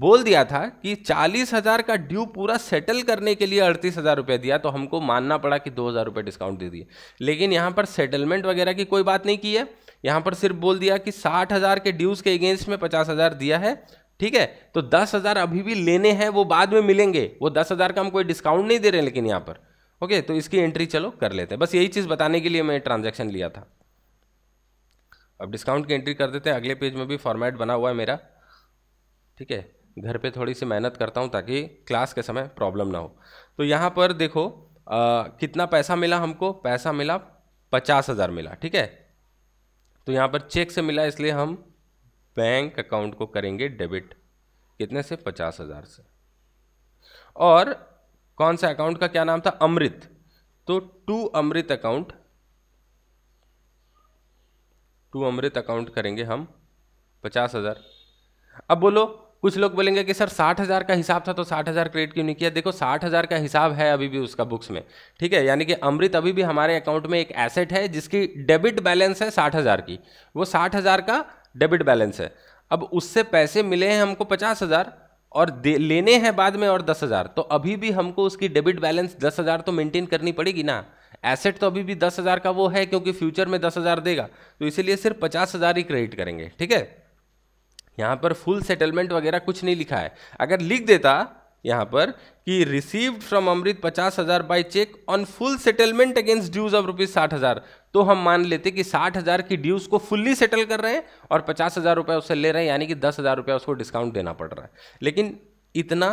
बोल दिया था कि चालीस हज़ार का ड्यू पूरा सेटल करने के लिए अड़तीस हज़ार रुपये दिया तो हमको मानना पड़ा कि दो हज़ार रुपये डिस्काउंट दे दिए लेकिन यहां पर सेटलमेंट वगैरह की कोई बात नहीं की है यहां पर सिर्फ बोल दिया कि साठ हज़ार के ड्यूज़ के अगेंस्ट में पचास हज़ार दिया है ठीक है तो दस हज़ार अभी भी लेने हैं वो बाद में मिलेंगे वो दस हज़ार का हम कोई डिस्काउंट नहीं दे रहे हैं लेकिन यहाँ पर ओके तो इसकी एंट्री चलो कर लेते हैं बस यही चीज़ बताने के लिए मैं ट्रांजेक्शन लिया था अब डिस्काउंट की एंट्री कर देते हैं अगले पेज में भी फॉर्मेट बना हुआ है मेरा ठीक है घर पे थोड़ी सी मेहनत करता हूँ ताकि क्लास के समय प्रॉब्लम ना हो तो यहाँ पर देखो आ, कितना पैसा मिला हमको पैसा मिला पचास हज़ार मिला ठीक है तो यहाँ पर चेक से मिला इसलिए हम बैंक अकाउंट को करेंगे डेबिट कितने से पचास हज़ार से और कौन सा अकाउंट का क्या नाम था अमृत तो to Amrit account to Amrit account करेंगे हम पचास हज़ार अब बोलो कुछ लोग बोलेंगे कि सर साठ हज़ार का हिसाब था तो साठ हज़ार क्रेडिट क्यों नहीं किया देखो साठ हज़ार का हिसाब है अभी भी उसका बुक्स में ठीक है यानी कि अमृत अभी भी हमारे अकाउंट में एक एसेट है जिसकी डेबिट बैलेंस है साठ हज़ार की वो साठ हज़ार का डेबिट बैलेंस है अब उससे पैसे मिले हैं हमको पचास हज़ार और दे लेने हैं बाद में और दस हज़ार तो अभी भी हमको उसकी डेबिट बैलेंस दस हज़ार तो मेंटेन करनी पड़ेगी ना एसेट तो अभी भी दस हज़ार का वो है क्योंकि फ्यूचर में दस हज़ार देगा तो इसीलिए सिर्फ पचास हज़ार ही क्रेडिट करेंगे ठीक है यहाँ पर फुल सेटलमेंट वगैरह कुछ नहीं लिखा है अगर लिख देता यहाँ पर कि रिसीव्ड फ्रॉम अमृत पचास हज़ार by cheque on full settlement against dues of rupees साठ हज़ार तो हम मान लेते कि साठ हज़ार की ड्यूज को फुल्ली सेटल कर रहे हैं और पचास हज़ार रुपये उससे ले रहे हैं यानी कि दस हज़ार रुपया उसको डिस्काउंट देना पड़ रहा है लेकिन इतना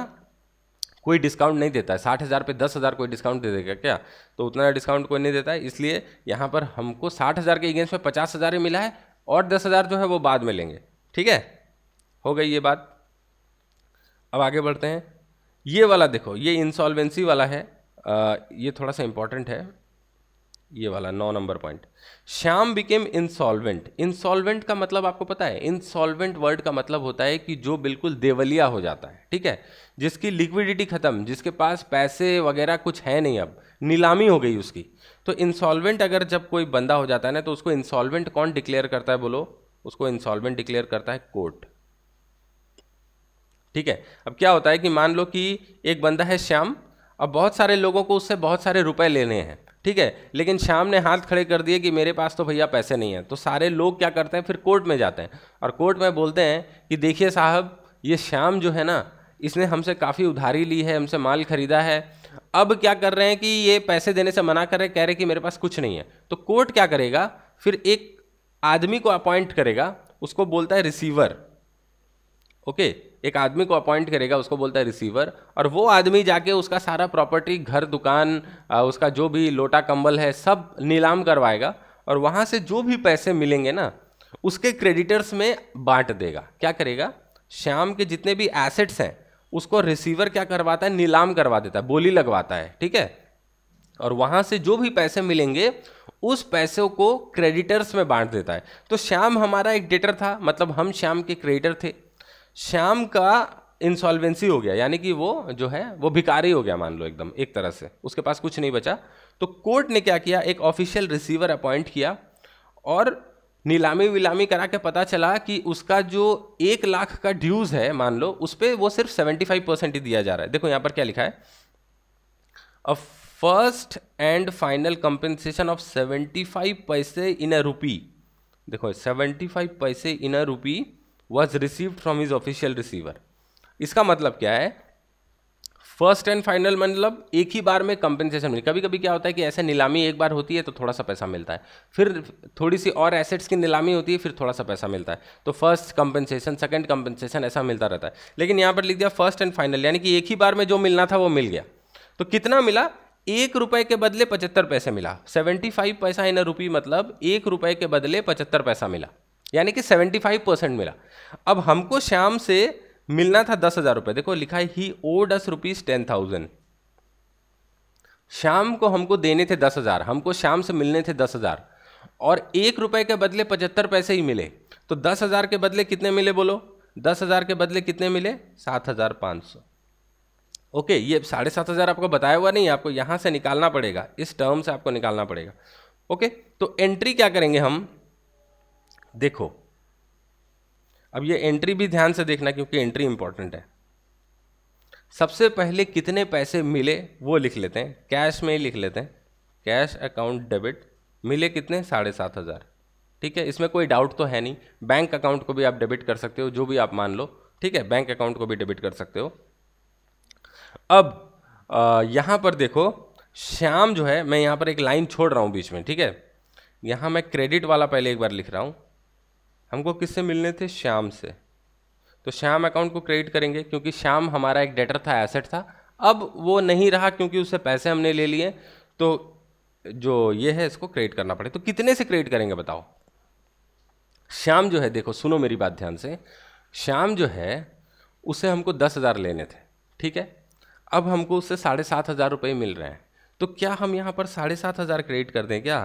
कोई डिस्काउंट नहीं देता है साठ हज़ार पे दस हज़ार कोई डिस्काउंट दे देगा क्या तो उतना डिस्काउंट कोई नहीं देता है इसलिए यहाँ पर हमको साठ हज़ार के अगेंस्ट में पचास हज़ार ही मिला है और दस हज़ार जो है वो बाद में लेंगे ठीक है हो गई ये बात अब आगे बढ़ते हैं ये वाला देखो ये इंसॉल्वेंसी वाला है आ, ये थोड़ा सा इंपॉर्टेंट है ये वाला नौ number point Shyam became insolvent insolvent का मतलब आपको पता है इंसॉल्वेंट वर्ड का मतलब होता है कि जो बिल्कुल देवलिया हो जाता है ठीक है जिसकी लिक्विडिटी खत्म जिसके पास पैसे वगैरह कुछ है नहीं अब नीलामी हो गई उसकी तो इंसॉल्वेंट अगर जब कोई बंदा हो जाता है ना तो उसको इंसॉल्वेंट कौन डिक्लेयर करता है बोलो उसको इंसॉल्वेंट डिक्लेयर करता है कोर्ट ठीक है अब क्या होता है कि मान लो कि एक बंदा है श्याम अब बहुत सारे लोगों को उससे बहुत सारे रुपए लेने हैं ठीक है लेकिन श्याम ने हाथ खड़े कर दिए कि मेरे पास तो भैया पैसे नहीं हैं तो सारे लोग क्या करते हैं फिर कोर्ट में जाते हैं और कोर्ट में बोलते हैं कि देखिए साहब ये श्याम जो है ना इसने हमसे काफ़ी उधारी ली है हमसे माल खरीदा है अब क्या कर रहे हैं कि ये पैसे देने से मना कर रहे कह रहे कि मेरे पास कुछ नहीं है तो कोर्ट क्या करेगा फिर एक आदमी को अपॉइंट करेगा उसको बोलता है रिसीवर ओके एक आदमी को अपॉइंट करेगा उसको बोलता है रिसीवर और वो आदमी जाके उसका सारा प्रॉपर्टी घर दुकान उसका जो भी लोटा कंबल है सब नीलाम करवाएगा और वहाँ से जो भी पैसे मिलेंगे ना उसके क्रेडिटर्स में बांट देगा क्या करेगा श्याम के जितने भी एसेट्स हैं उसको रिसीवर क्या करवाता है नीलाम करवा देता है बोली लगवाता है ठीक है और वहाँ से जो भी पैसे मिलेंगे उस पैसों को क्रेडिटर्स में बांट देता है तो श्याम हमारा एक डेटर था मतलब हम श्याम के क्रेडिटर थे श्याम का इंसॉल्वेंसी हो गया यानी कि वो जो है वो भिकारी हो गया मान लो एकदम एक तरह से उसके पास कुछ नहीं बचा तो कोर्ट ने क्या किया एक ऑफिशियल रिसीवर अपॉइंट किया और नीलामी विलामी करा के पता चला कि उसका जो एक लाख का ड्यूज है मान लो उस पर वो सिर्फ सेवेंटी फाइव परसेंट ही दिया जा रहा है देखो यहाँ पर क्या लिखा है a first and final compensation of seventy five paise in a rupee देखो seventy five paise in a rupee was received from his official receiver इसका मतलब क्या है फर्स्ट एंड फाइनल मतलब एक ही बार में कंपेंसेशन मिली कभी कभी क्या होता है कि ऐसे नीलामी एक बार होती है तो थोड़ा सा पैसा मिलता है फिर थोड़ी सी और एसेट्स की नीलामी होती है फिर थोड़ा सा पैसा मिलता है तो फर्स्ट कंपेंसेशन सेकंड कंपेंसेशन ऐसा मिलता रहता है लेकिन यहाँ पर लिख दिया फर्स्ट एंड फाइनल यानी कि एक ही बार में जो मिलना था वो मिल गया तो कितना मिला एक रुपए के बदले पचहत्तर पैसे मिला सेवेंटी फाइव पैसा इन रुपी मतलब एक रुपए के बदले पचहत्तर पैसा मिला यानी कि सेवेंटी फाइव परसेंट मिला अब हमको श्याम से मिलना था दस हज़ार रुपये देखो लिखा है ही owed us rupees ten thousand Shyam को हमको देने थे दस हज़ार हमको शाम से मिलने थे दस हज़ार और एक रुपए के बदले पचहत्तर पैसे ही मिले तो दस हज़ार के बदले कितने मिले बोलो दस हज़ार के बदले कितने मिले सात हज़ार पाँच सौ ओके ये साढ़े सात हज़ार आपको बताया हुआ नहीं आपको यहां से निकालना पड़ेगा इस टर्म से आपको निकालना पड़ेगा ओके तो एंट्री क्या करेंगे हम देखो अब ये एंट्री भी ध्यान से देखना क्योंकि एंट्री इंपॉर्टेंट है सबसे पहले कितने पैसे मिले वो लिख लेते हैं कैश में ही लिख लेते हैं कैश अकाउंट डेबिट मिले कितने साढ़े सात हज़ार ठीक है इसमें कोई डाउट तो है नहीं बैंक अकाउंट को भी आप डेबिट कर सकते हो जो भी आप मान लो ठीक है बैंक अकाउंट को भी डेबिट कर सकते हो अब यहाँ पर देखो श्याम जो है मैं यहाँ पर एक लाइन छोड़ रहा हूँ बीच में ठीक है यहाँ मैं क्रेडिट वाला पहले एक बार लिख रहा हूँ हमको किससे मिलने थे श्याम से तो श्याम अकाउंट को क्रेडिट करेंगे क्योंकि श्याम हमारा एक डेटर था एसेट था अब वो नहीं रहा क्योंकि उससे पैसे हमने ले लिए तो जो ये है इसको क्रेडिट करना पड़े तो कितने से क्रेडिट करेंगे बताओ श्याम जो है देखो सुनो मेरी बात ध्यान से श्याम जो है उसे हमको दस हज़ार लेने थे ठीक है अब हमको उससे साढ़े सात हज़ार रुपये मिल रहे हैं तो क्या हम यहाँ पर साढ़े सात हज़ार क्रेडिट कर दें क्या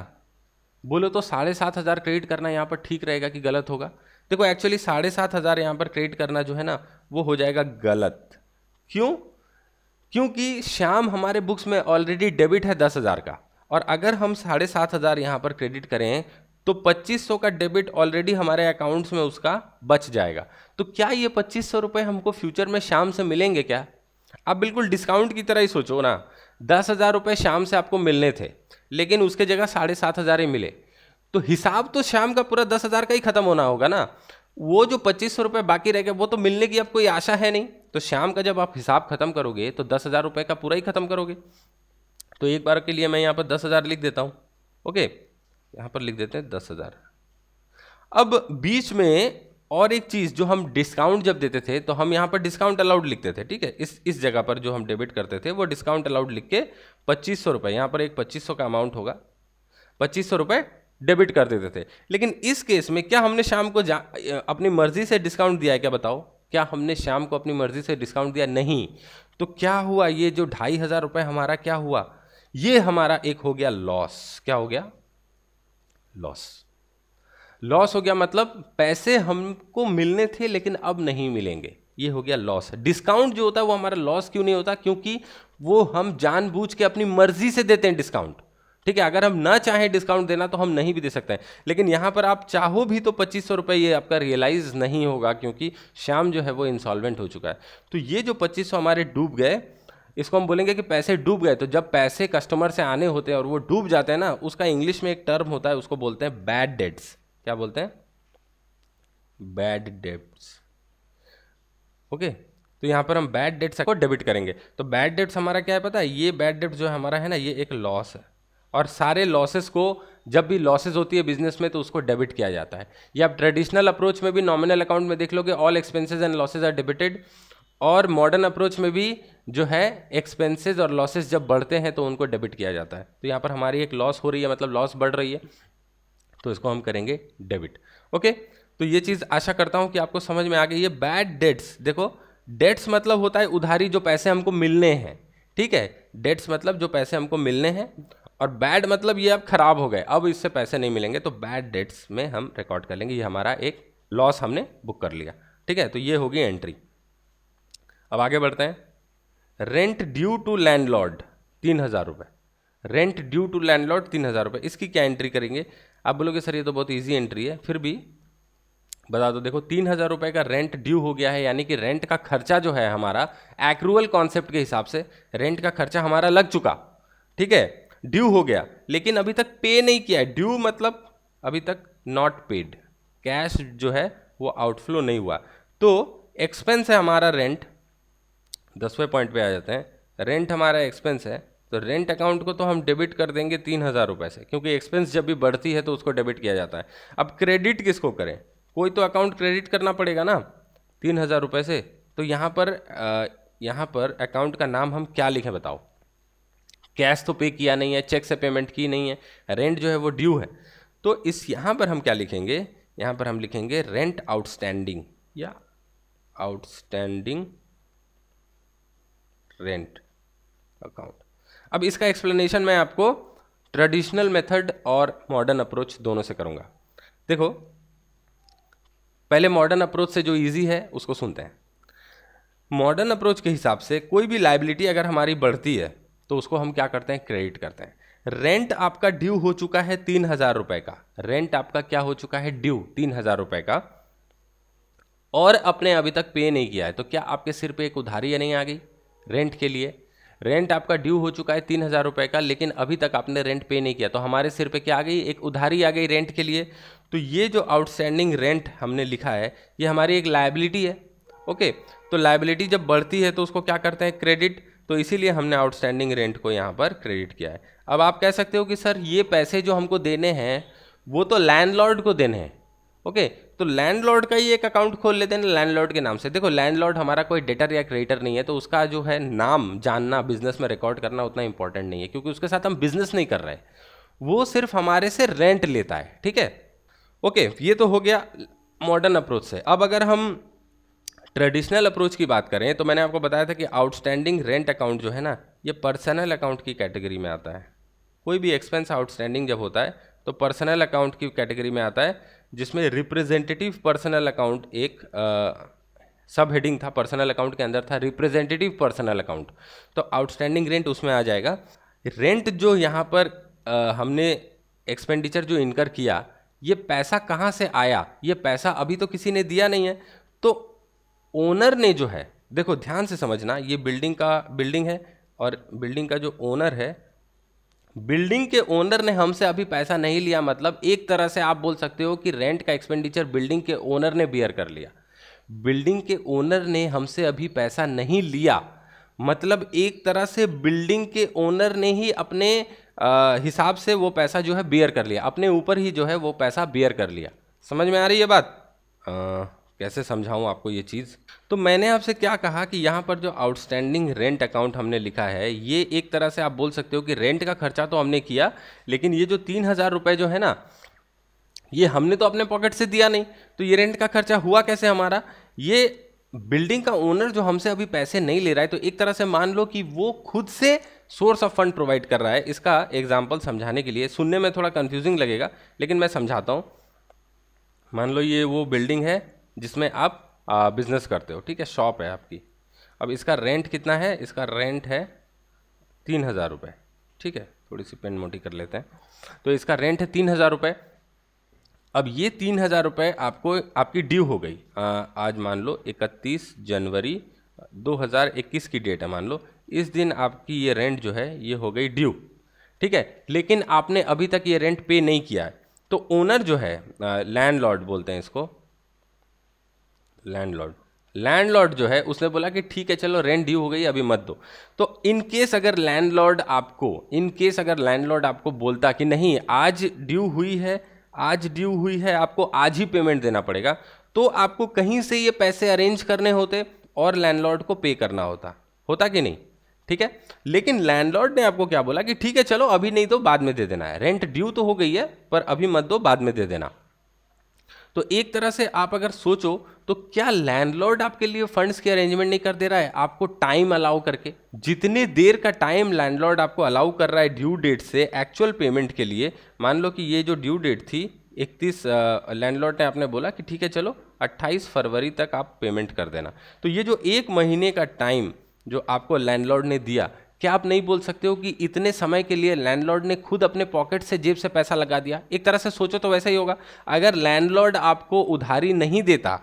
बोलो तो साढ़े सात हज़ार क्रेडिट करना यहाँ पर ठीक रहेगा कि गलत होगा देखो एक्चुअली साढ़े सात हज़ार यहाँ पर क्रेडिट करना जो है ना वो हो जाएगा गलत क्यों क्योंकि श्याम हमारे बुक्स में ऑलरेडी डेबिट है दस हज़ार का और अगर हम साढ़े सात हज़ार यहाँ पर क्रेडिट करें तो पच्चीस सौ का डेबिट ऑलरेडी हमारे अकाउंट्स में उसका बच जाएगा तो क्या ये पच्चीस सौ रुपये हमको फ्यूचर में शाम से मिलेंगे क्या आप बिल्कुल डिस्काउंट की तरह ही सोचो ना दस हज़ार रुपये शाम से आपको मिलने थे लेकिन उसके जगह साढ़े सात हज़ार ही मिले तो हिसाब तो शाम का पूरा दस हज़ार का ही ख़त्म होना होगा ना वो जो पच्चीस सौ रुपये बाकी रह गए वो तो मिलने की आपको आशा है नहीं तो शाम का जब आप हिसाब ख़त्म करोगे तो दस हज़ार रुपये का पूरा ही ख़त्म करोगे तो एक बार के लिए मैं यहाँ पर दस हज़ार लिख देता हूँ ओके यहाँ पर लिख देते हैं दस हज़ार अब बीच में और एक चीज़ जो हम डिस्काउंट जब देते थे तो हम यहाँ पर डिस्काउंट अलाउड लिखते थे ठीक है इस इस जगह पर जो हम डेबिट करते थे वो डिस्काउंट अलाउड लिख के पच्चीस सौ रुपये यहाँ पर एक पच्चीस सौ का अमाउंट होगा पच्चीस सौ रुपये डेबिट कर देते थे लेकिन इस केस में क्या हमने शाम को जा अपनी मर्ज़ी से डिस्काउंट दिया है क्या बताओ क्या हमने शाम को अपनी मर्ज़ी से डिस्काउंट दिया नहीं तो क्या हुआ ये जो ढाई हज़ार रुपये हमारा क्या हुआ ये हमारा एक हो गया लॉस क्या हो गया लॉस लॉस हो गया मतलब पैसे हमको मिलने थे लेकिन अब नहीं मिलेंगे ये हो गया लॉस डिस्काउंट जो होता है वो हमारा लॉस क्यों नहीं होता क्योंकि वो हम जानबूझ के अपनी मर्जी से देते हैं डिस्काउंट ठीक है अगर हम ना चाहें डिस्काउंट देना तो हम नहीं भी दे सकते हैं लेकिन यहाँ पर आप चाहो भी तो पच्चीस सौ रुपये ये आपका रियलाइज़ नहीं होगा क्योंकि शाम जो है वो इंसॉल्वेंट हो चुका है तो ये जो पच्चीस सौ हमारे डूब गए इसको हम बोलेंगे कि पैसे डूब गए तो जब पैसे कस्टमर से आने होते हैं और वो डूब जाते हैं ना उसका इंग्लिश में एक टर्म होता है उसको बोलते हैं बैड डेट्स क्या बोलते हैं बैड डेट्स ओके तो यहाँ पर हम बैड डेट्स को डेबिट करेंगे तो बैड डेट्स हमारा क्या है पता है ये बैड डेट्स जो हमारा है ना ये एक लॉस है और सारे लॉसेस को जब भी लॉसेज होती है बिजनेस में तो उसको डेबिट किया जाता है या आप ट्रेडिशनल अप्रोच में भी नॉमिनल अकाउंट में देख लोगे all expenses and losses are debited और मॉडर्न अप्रोच में भी जो है एक्सपेंसेस और लॉसेस जब बढ़ते हैं तो उनको डेबिट किया जाता है तो यहाँ पर हमारी एक लॉस हो रही है मतलब लॉस बढ़ रही है तो इसको हम करेंगे डेबिट ओके तो ये चीज़ आशा करता हूं कि आपको समझ में आ गई ये बैड डेट्स देखो डेट्स मतलब होता है उधारी जो पैसे हमको मिलने हैं ठीक है डेट्स मतलब जो पैसे हमको मिलने हैं और बैड मतलब ये अब खराब हो गए अब इससे पैसे नहीं मिलेंगे तो बैड डेट्स में हम रिकॉर्ड कर लेंगे ये हमारा एक लॉस हमने बुक कर लिया ठीक है तो ये होगी एंट्री अब आगे बढ़ते हैं रेंट ड्यू टू लैंडलॉर्ड तीन हज़ार रुपये रेंट ड्यू टू लैंडलॉर्ड तीन हज़ार रुपये इसकी क्या एंट्री करेंगे आप बोलोगे सर ये तो बहुत ईजी एंट्री है फिर भी बता दो देखो तीन हज़ार रुपये का रेंट ड्यू हो गया है यानी कि रेंट का खर्चा जो है हमारा एक्रूवल कॉन्सेप्ट के हिसाब से रेंट का खर्चा हमारा लग चुका ठीक है ड्यू हो गया लेकिन अभी तक पे नहीं किया है ड्यू मतलब अभी तक नॉट पेड कैश जो है वो आउटफ्लो नहीं हुआ तो एक्सपेंस है हमारा रेंट दसवें पॉइंट पे आ जाते हैं रेंट हमारा एक्सपेंस है तो रेंट अकाउंट को तो हम डेबिट कर देंगे तीन हज़ार रुपये से क्योंकि एक्सपेंस जब भी बढ़ती है तो उसको डेबिट किया जाता है अब क्रेडिट किसको करें कोई तो अकाउंट क्रेडिट करना पड़ेगा ना तीन हज़ार रुपये से तो यहाँ पर यहाँ पर अकाउंट का नाम हम क्या लिखें बताओ कैश तो पे किया नहीं है चेक से पेमेंट की नहीं है रेंट जो है वो ड्यू है तो इस यहाँ पर हम क्या लिखेंगे यहाँ पर हम लिखेंगे रेंट आउटस्टैंडिंग या आउटस्टैंडिंग रेंट अकाउंट अब इसका एक्सप्लेनेशन मैं आपको ट्रेडिशनल मेथड और मॉडर्न अप्रोच दोनों से करूंगा देखो पहले मॉडर्न अप्रोच से जो ईजी है उसको सुनते हैं मॉडर्न अप्रोच के हिसाब से कोई भी लाइबिलिटी अगर हमारी बढ़ती है तो उसको हम क्या करते हैं क्रेडिट करते हैं रेंट आपका ड्यू हो चुका है तीन हज़ार रुपए का रेंट आपका क्या हो चुका है ड्यू तीन हज़ार रुपये का और अपने अभी तक पे नहीं किया है तो क्या आपके सिर पे एक उधारी या नहीं आ गई रेंट के लिए रेंट आपका ड्यू हो चुका है तीन हज़ार रुपये का लेकिन अभी तक आपने रेंट पे नहीं किया तो हमारे सिर पे क्या आ गई एक उधारी आ गई रेंट के लिए तो ये जो आउटस्टैंडिंग रेंट हमने लिखा है ये हमारी एक लाइबिलिटी है ओके तो लाइबिलिटी जब बढ़ती है तो उसको क्या करते हैं क्रेडिट तो इसीलिए हमने आउटस्टैंडिंग रेंट को यहाँ पर क्रेडिट किया है अब आप कह सकते हो कि सर ये पैसे जो हमको देने हैं वो तो लैंडलॉर्ड को देने हैं ओके तो लैंडलॉर्ड का ही एक अकाउंट खोल लेते हैं लैंडलॉर्ड के नाम से देखो लैंडलॉर्ड हमारा कोई डेटर या क्रेडिटर नहीं है तो उसका जो है नाम जानना बिजनेस में रिकॉर्ड करना उतना इंपॉर्टेंट नहीं है क्योंकि उसके साथ हम बिजनेस नहीं कर रहे वो सिर्फ हमारे से रेंट लेता है ठीक है ओके ये तो हो गया मॉडर्न अप्रोच से अब अगर हम ट्रेडिशनल अप्रोच की बात करें तो मैंने आपको बताया था कि आउटस्टैंडिंग रेंट अकाउंट जो है ना ये पर्सनल अकाउंट की कैटेगरी में आता है कोई भी एक्सपेंस आउटस्टैंडिंग जब होता है तो पर्सनल अकाउंट की कैटेगरी में आता है जिसमें रिप्रेजेंटेटिव पर्सनल अकाउंट एक सब हेडिंग था पर्सनल अकाउंट के अंदर था रिप्रेजेंटेटिव पर्सनल अकाउंट तो आउटस्टैंडिंग रेंट उसमें आ जाएगा रेंट जो यहाँ पर आ, हमने एक्सपेंडिचर जो इनकर किया ये पैसा कहाँ से आया ये पैसा अभी तो किसी ने दिया नहीं है तो ओनर ने जो है देखो ध्यान से समझना ये बिल्डिंग का बिल्डिंग है और बिल्डिंग का जो ओनर है बिल्डिंग के ओनर ने हमसे अभी पैसा नहीं लिया मतलब एक तरह से आप बोल सकते हो कि रेंट का एक्सपेंडिचर बिल्डिंग के ओनर ने बियर कर लिया बिल्डिंग के ओनर ने हमसे अभी पैसा नहीं लिया मतलब एक तरह से बिल्डिंग के ओनर ने ही अपने हिसाब से वो पैसा जो है बियर कर लिया अपने ऊपर ही जो है वो पैसा बियर कर लिया समझ में आ रही है बात आ, कैसे समझाऊं आपको ये चीज़ तो मैंने आपसे क्या कहा कि यहाँ पर जो आउटस्टैंडिंग रेंट अकाउंट हमने लिखा है ये एक तरह से आप बोल सकते हो कि रेंट का खर्चा तो हमने किया लेकिन ये जो तीन हज़ार रुपये जो है ना ये हमने तो अपने पॉकेट से दिया नहीं तो ये रेंट का खर्चा हुआ कैसे हमारा ये बिल्डिंग का ओनर जो हमसे अभी पैसे नहीं ले रहा है तो एक तरह से मान लो कि वो खुद से सोर्स ऑफ फंड प्रोवाइड कर रहा है इसका एग्जाम्पल समझाने के लिए सुनने में थोड़ा कन्फ्यूजिंग लगेगा लेकिन मैं समझाता हूँ मान लो ये वो बिल्डिंग है जिसमें आप बिज़नेस करते हो ठीक है शॉप है आपकी अब इसका रेंट कितना है इसका रेंट है तीन हज़ार रुपये ठीक है थोड़ी सी पेन मोटी कर लेते हैं तो इसका रेंट है तीन हज़ार रुपये अब ये तीन हज़ार रुपये आपको आपकी ड्यू हो गई आ, आज मान लो इकतीस जनवरी 2021 की डेट है मान लो इस दिन आपकी ये रेंट जो है ये हो गई ड्यू ठीक है लेकिन आपने अभी तक ये रेंट पे नहीं किया है तो ओनर जो है लैंड बोलते हैं इसको लैंडलॉर्ड लैंडलॉर्ड जो है उसने बोला कि ठीक है चलो रेंट ड्यू हो गई अभी मत दो तो इन केस अगर लैंडलॉर्ड आपको इन केस अगर लैंडलॉर्ड आपको बोलता कि नहीं आज ड्यू हुई है आज ड्यू हुई है आपको आज ही पेमेंट देना पड़ेगा तो आपको कहीं से ये पैसे अरेंज करने होते और लैंडलॉर्ड को पे करना होता होता कि नहीं ठीक है लेकिन लैंडलॉर्ड ने आपको क्या बोला कि ठीक है चलो अभी नहीं तो बाद में दे देना है रेंट ड्यू तो हो गई है पर अभी मत दो बाद में दे देना तो एक तरह से आप अगर सोचो तो क्या लैंडलॉर्ड आपके लिए फंड्स की अरेंजमेंट नहीं कर दे रहा है आपको टाइम अलाउ करके जितने देर का टाइम लैंडलॉर्ड आपको अलाउ कर रहा है ड्यू डेट से एक्चुअल पेमेंट के लिए मान लो कि ये जो ड्यू डेट थी इकतीस लैंडलॉर्ड ने आपने बोला कि ठीक है चलो 28 फरवरी तक आप पेमेंट कर देना तो ये जो एक महीने का टाइम जो आपको लैंडलॉर्ड ने दिया क्या आप नहीं बोल सकते हो कि इतने समय के लिए लैंडलॉर्ड ने खुद अपने पॉकेट से जेब से पैसा लगा दिया एक तरह से सोचो तो वैसा ही होगा अगर लैंडलॉर्ड आपको उधारी नहीं देता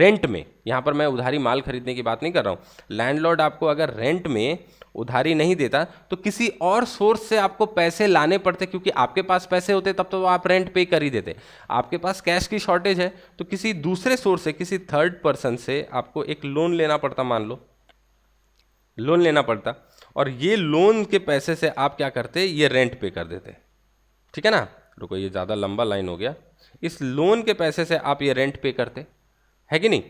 रेंट में यहाँ पर मैं उधारी माल खरीदने की बात नहीं कर रहा हूँ लैंडलॉर्ड आपको अगर रेंट में उधारी नहीं देता तो किसी और सोर्स से आपको पैसे लाने पड़ते क्योंकि आपके पास पैसे होते तब तो आप रेंट पे कर ही देते आपके पास कैश की शॉर्टेज है तो किसी दूसरे सोर्स से किसी थर्ड पर्सन से आपको एक लोन लेना पड़ता मान लो लोन लेना पड़ता और ये लोन के पैसे से आप क्या करते ये रेंट पे कर देते ठीक है ना रुको ये ज़्यादा लंबा लाइन हो गया इस लोन के पैसे से आप ये रेंट पे करते है कि नहीं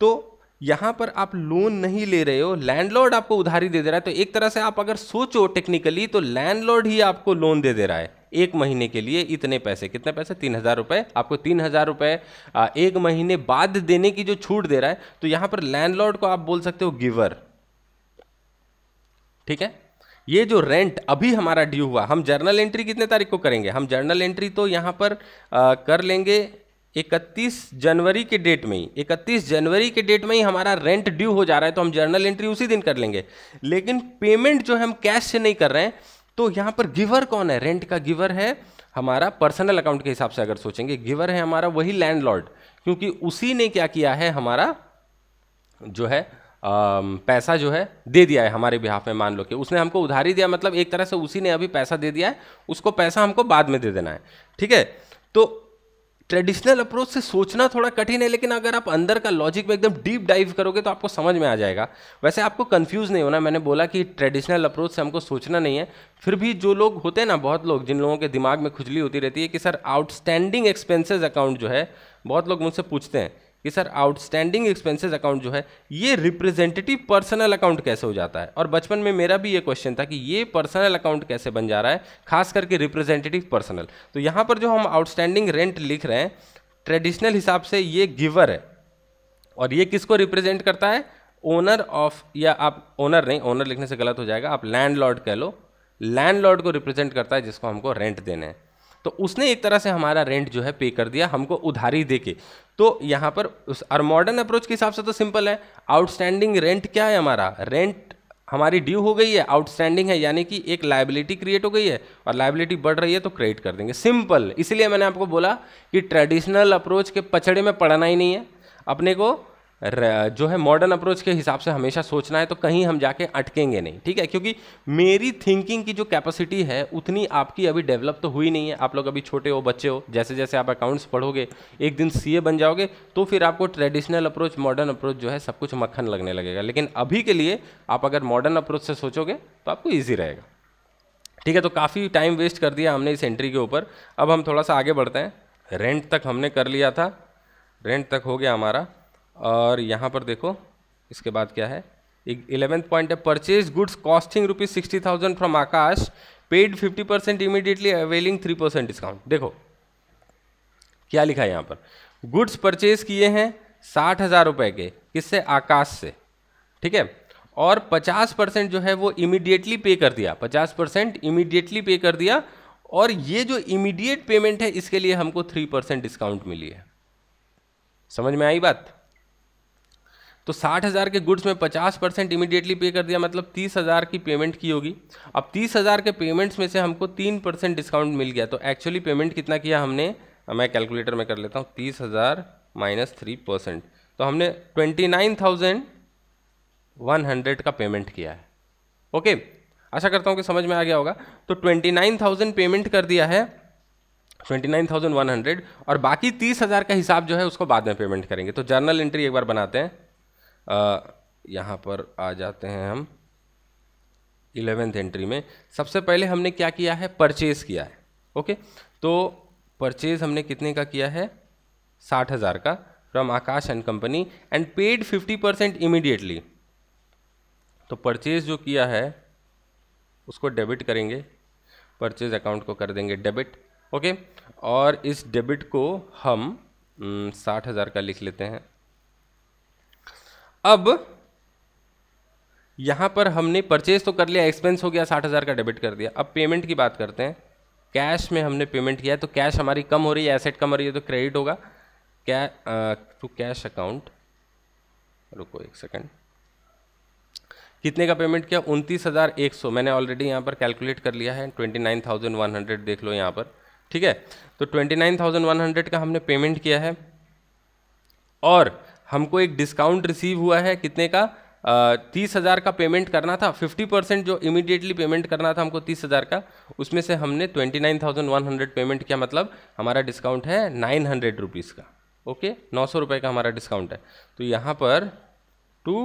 तो यहाँ पर आप लोन नहीं ले रहे हो लैंडलॉर्ड आपको उधारी दे दे रहा है तो एक तरह से आप अगर सोचो टेक्निकली तो लैंडलॉर्ड ही आपको लोन दे दे रहा है एक महीने के लिए इतने पैसे कितने पैसे तीन हज़ार रुपये आपको तीन हज़ार रुपये एक महीने बाद देने की जो छूट दे रहा है तो यहाँ पर लैंडलॉर्ड को आप बोल सकते हो गिवर ठीक है ये जो रेंट अभी हमारा ड्यू हुआ हम जर्नल एंट्री कितने तारीख को करेंगे हम जर्नल एंट्री तो यहाँ पर आ, कर लेंगे 31 जनवरी के डेट में ही 31 जनवरी के डेट में ही हमारा रेंट ड्यू हो जा रहा है तो हम जर्नल एंट्री उसी दिन कर लेंगे लेकिन पेमेंट जो है हम कैश से नहीं कर रहे हैं तो यहाँ पर गिवर कौन है रेंट का गिवर है हमारा पर्सनल अकाउंट के हिसाब से अगर सोचेंगे गिवर है हमारा वही लैंडलॉर्ड क्योंकि उसी ने क्या किया है हमारा जो है पैसा जो है दे दिया है हमारे बिहाफ में मान लो कि उसने हमको उधारी दिया मतलब एक तरह से उसी ने अभी पैसा दे दिया है उसको पैसा हमको बाद में दे देना है ठीक है तो ट्रेडिशनल अप्रोच से सोचना थोड़ा कठिन है लेकिन अगर आप अंदर का लॉजिक में एकदम डीप डाइव करोगे तो आपको समझ में आ जाएगा वैसे आपको कंफ्यूज नहीं होना मैंने बोला कि ट्रेडिशनल अप्रोच से हमको सोचना नहीं है फिर भी जो लोग होते हैं ना बहुत लोग जिन लोगों के दिमाग में खुजली होती रहती है कि सर आउटस्टैंडिंग एक्सपेंसेस अकाउंट जो है बहुत लोग मुझसे पूछते हैं कि सर आउटस्टैंडिंग एक्सपेंसेस अकाउंट जो है ये रिप्रेजेंटेटिव पर्सनल अकाउंट कैसे हो जाता है और बचपन में मेरा भी ये क्वेश्चन था कि ये पर्सनल अकाउंट कैसे बन जा रहा है खास करके रिप्रेजेंटेटिव पर्सनल तो यहाँ पर जो हम आउटस्टैंडिंग रेंट लिख रहे हैं ट्रेडिशनल हिसाब से ये गिवर है और ये किसको रिप्रेजेंट करता है ओनर ऑफ या आप ओनर नहीं ओनर लिखने से गलत हो जाएगा आप लैंड कह लो लैंड को रिप्रेजेंट करता है जिसको हमको रेंट देना है तो उसने एक तरह से हमारा रेंट जो है पे कर दिया हमको उधारी दे के तो यहाँ पर उस और मॉडर्न अप्रोच के हिसाब से तो सिंपल है आउटस्टैंडिंग रेंट क्या है हमारा रेंट हमारी ड्यू हो गई है आउटस्टैंडिंग है यानी कि एक लाइबिलिटी क्रिएट हो गई है और लाइबिलिटी बढ़ रही है तो क्रिएट कर देंगे सिंपल इसलिए मैंने आपको बोला कि ट्रेडिशनल अप्रोच के पचड़े में पड़ना ही नहीं है अपने को जो है मॉडर्न अप्रोच के हिसाब से हमेशा सोचना है तो कहीं हम जाके अटकेंगे नहीं ठीक है क्योंकि मेरी थिंकिंग की जो कैपेसिटी है उतनी आपकी अभी डेवलप तो हुई नहीं है आप लोग अभी छोटे हो बच्चे हो जैसे जैसे आप अकाउंट्स पढ़ोगे एक दिन सीए बन जाओगे तो फिर आपको ट्रेडिशनल अप्रोच मॉडर्न अप्रोच जो है सब कुछ मक्खन लगने लगेगा लेकिन अभी के लिए आप अगर मॉडर्न अप्रोच से सोचोगे तो आपको ईजी रहेगा ठीक है तो काफ़ी टाइम वेस्ट कर दिया हमने इस एंट्री के ऊपर अब हम थोड़ा सा आगे बढ़ते हैं रेंट तक हमने कर लिया था रेंट तक हो गया हमारा और यहाँ पर देखो इसके बाद क्या है इलेवेंथ पॉइंट है purchase goods costing rupees sixty thousand from Akash paid fifty percent immediately availing three percent discount देखो क्या लिखा है यहाँ पर गुड्स परचेज किए हैं साठ हज़ार रुपये के किससे आकाश से ठीक है और पचास परसेंट जो है वो इमीडिएटली पे कर दिया पचास परसेंट इमीडिएटली पे कर दिया और ये जो इमीडिएट पेमेंट है इसके लिए हमको थ्री परसेंट डिस्काउंट मिली है समझ में आई बात तो साठ हज़ार के गुड्स में पचास परसेंट इमीडिएटली पे कर दिया मतलब तीस हज़ार की पेमेंट की होगी अब तीस हज़ार के पेमेंट्स में से हमको तीन परसेंट डिस्काउंट मिल गया तो एक्चुअली पेमेंट कितना किया हमने मैं कैलकुलेटर में कर लेता हूँ तीस हज़ार माइनस थ्री परसेंट तो हमने twenty nine thousand one hundred का पेमेंट किया है ओके आशा करता हूँ कि समझ में आ गया होगा तो ट्वेंटी नाइन थाउजेंड पेमेंट कर दिया है twenty nine thousand one hundred और बाकी तीस हज़ार का हिसाब जो है उसको बाद में पेमेंट करेंगे तो जर्नल एंट्री एक बार बनाते हैं यहाँ पर आ जाते हैं हम इलेवेंथ एंट्री में सबसे पहले हमने क्या किया है परचेज़ किया है ओके तो परचेज़ हमने कितने का किया है साठ हज़ार का from Akash and company and paid fifty percent immediately तो परचेज़ जो किया है उसको डेबिट करेंगे परचेज़ अकाउंट को कर देंगे डेबिट ओके और इस डेबिट को हम साठ हज़ार का लिख लेते हैं अब यहां पर हमने परचेज तो कर लिया एक्सपेंस हो गया साठ हज़ार का डेबिट कर दिया अब पेमेंट की बात करते हैं कैश में हमने पेमेंट किया है तो कैश हमारी कम हो रही है एसेट कम हो रही है तो क्रेडिट होगा क्या टू कैश अकाउंट रुको एक सेकंड कितने का पेमेंट किया उनतीस हज़ार एक सौ मैंने ऑलरेडी यहाँ पर कैलकुलेट कर लिया है twenty nine thousand one hundred देख लो यहाँ पर ठीक है तो twenty nine thousand one hundred का हमने पेमेंट किया है और हमको एक डिस्काउंट रिसीव हुआ है कितने का तीस हज़ार का पेमेंट करना था फिफ्टी परसेंट जो इमीडिएटली पेमेंट करना था हमको तीस हज़ार का उसमें से हमने twenty nine thousand one hundred payment किया मतलब हमारा डिस्काउंट है नाइन हंड्रेड रुपीज़ का ओके नौ सौ रुपये का हमारा डिस्काउंट है तो यहाँ पर टू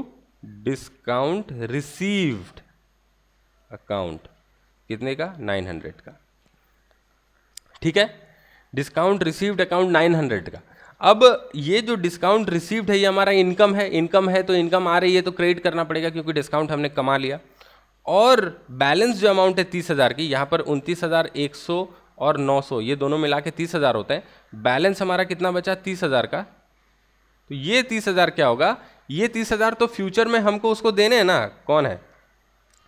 डिस्काउंट रिसीव्ड अकाउंट कितने का नाइन हंड्रेड का ठीक है discount received account nine hundred का अब ये जो डिस्काउंट रिसीव्ड है ये हमारा इनकम है इनकम है तो इनकम आ रही है तो क्रेडिट करना पड़ेगा क्योंकि डिस्काउंट हमने कमा लिया और बैलेंस जो अमाउंट है तीस हज़ार की यहाँ पर उनतीस हज़ार एक सौ और नौ सौ ये दोनों मिला के तीस हज़ार होते हैं बैलेंस हमारा कितना बचा तीस हज़ार का तो ये तीस हज़ार क्या होगा ये तीस हज़ार तो फ्यूचर में हमको उसको देने हैं ना कौन है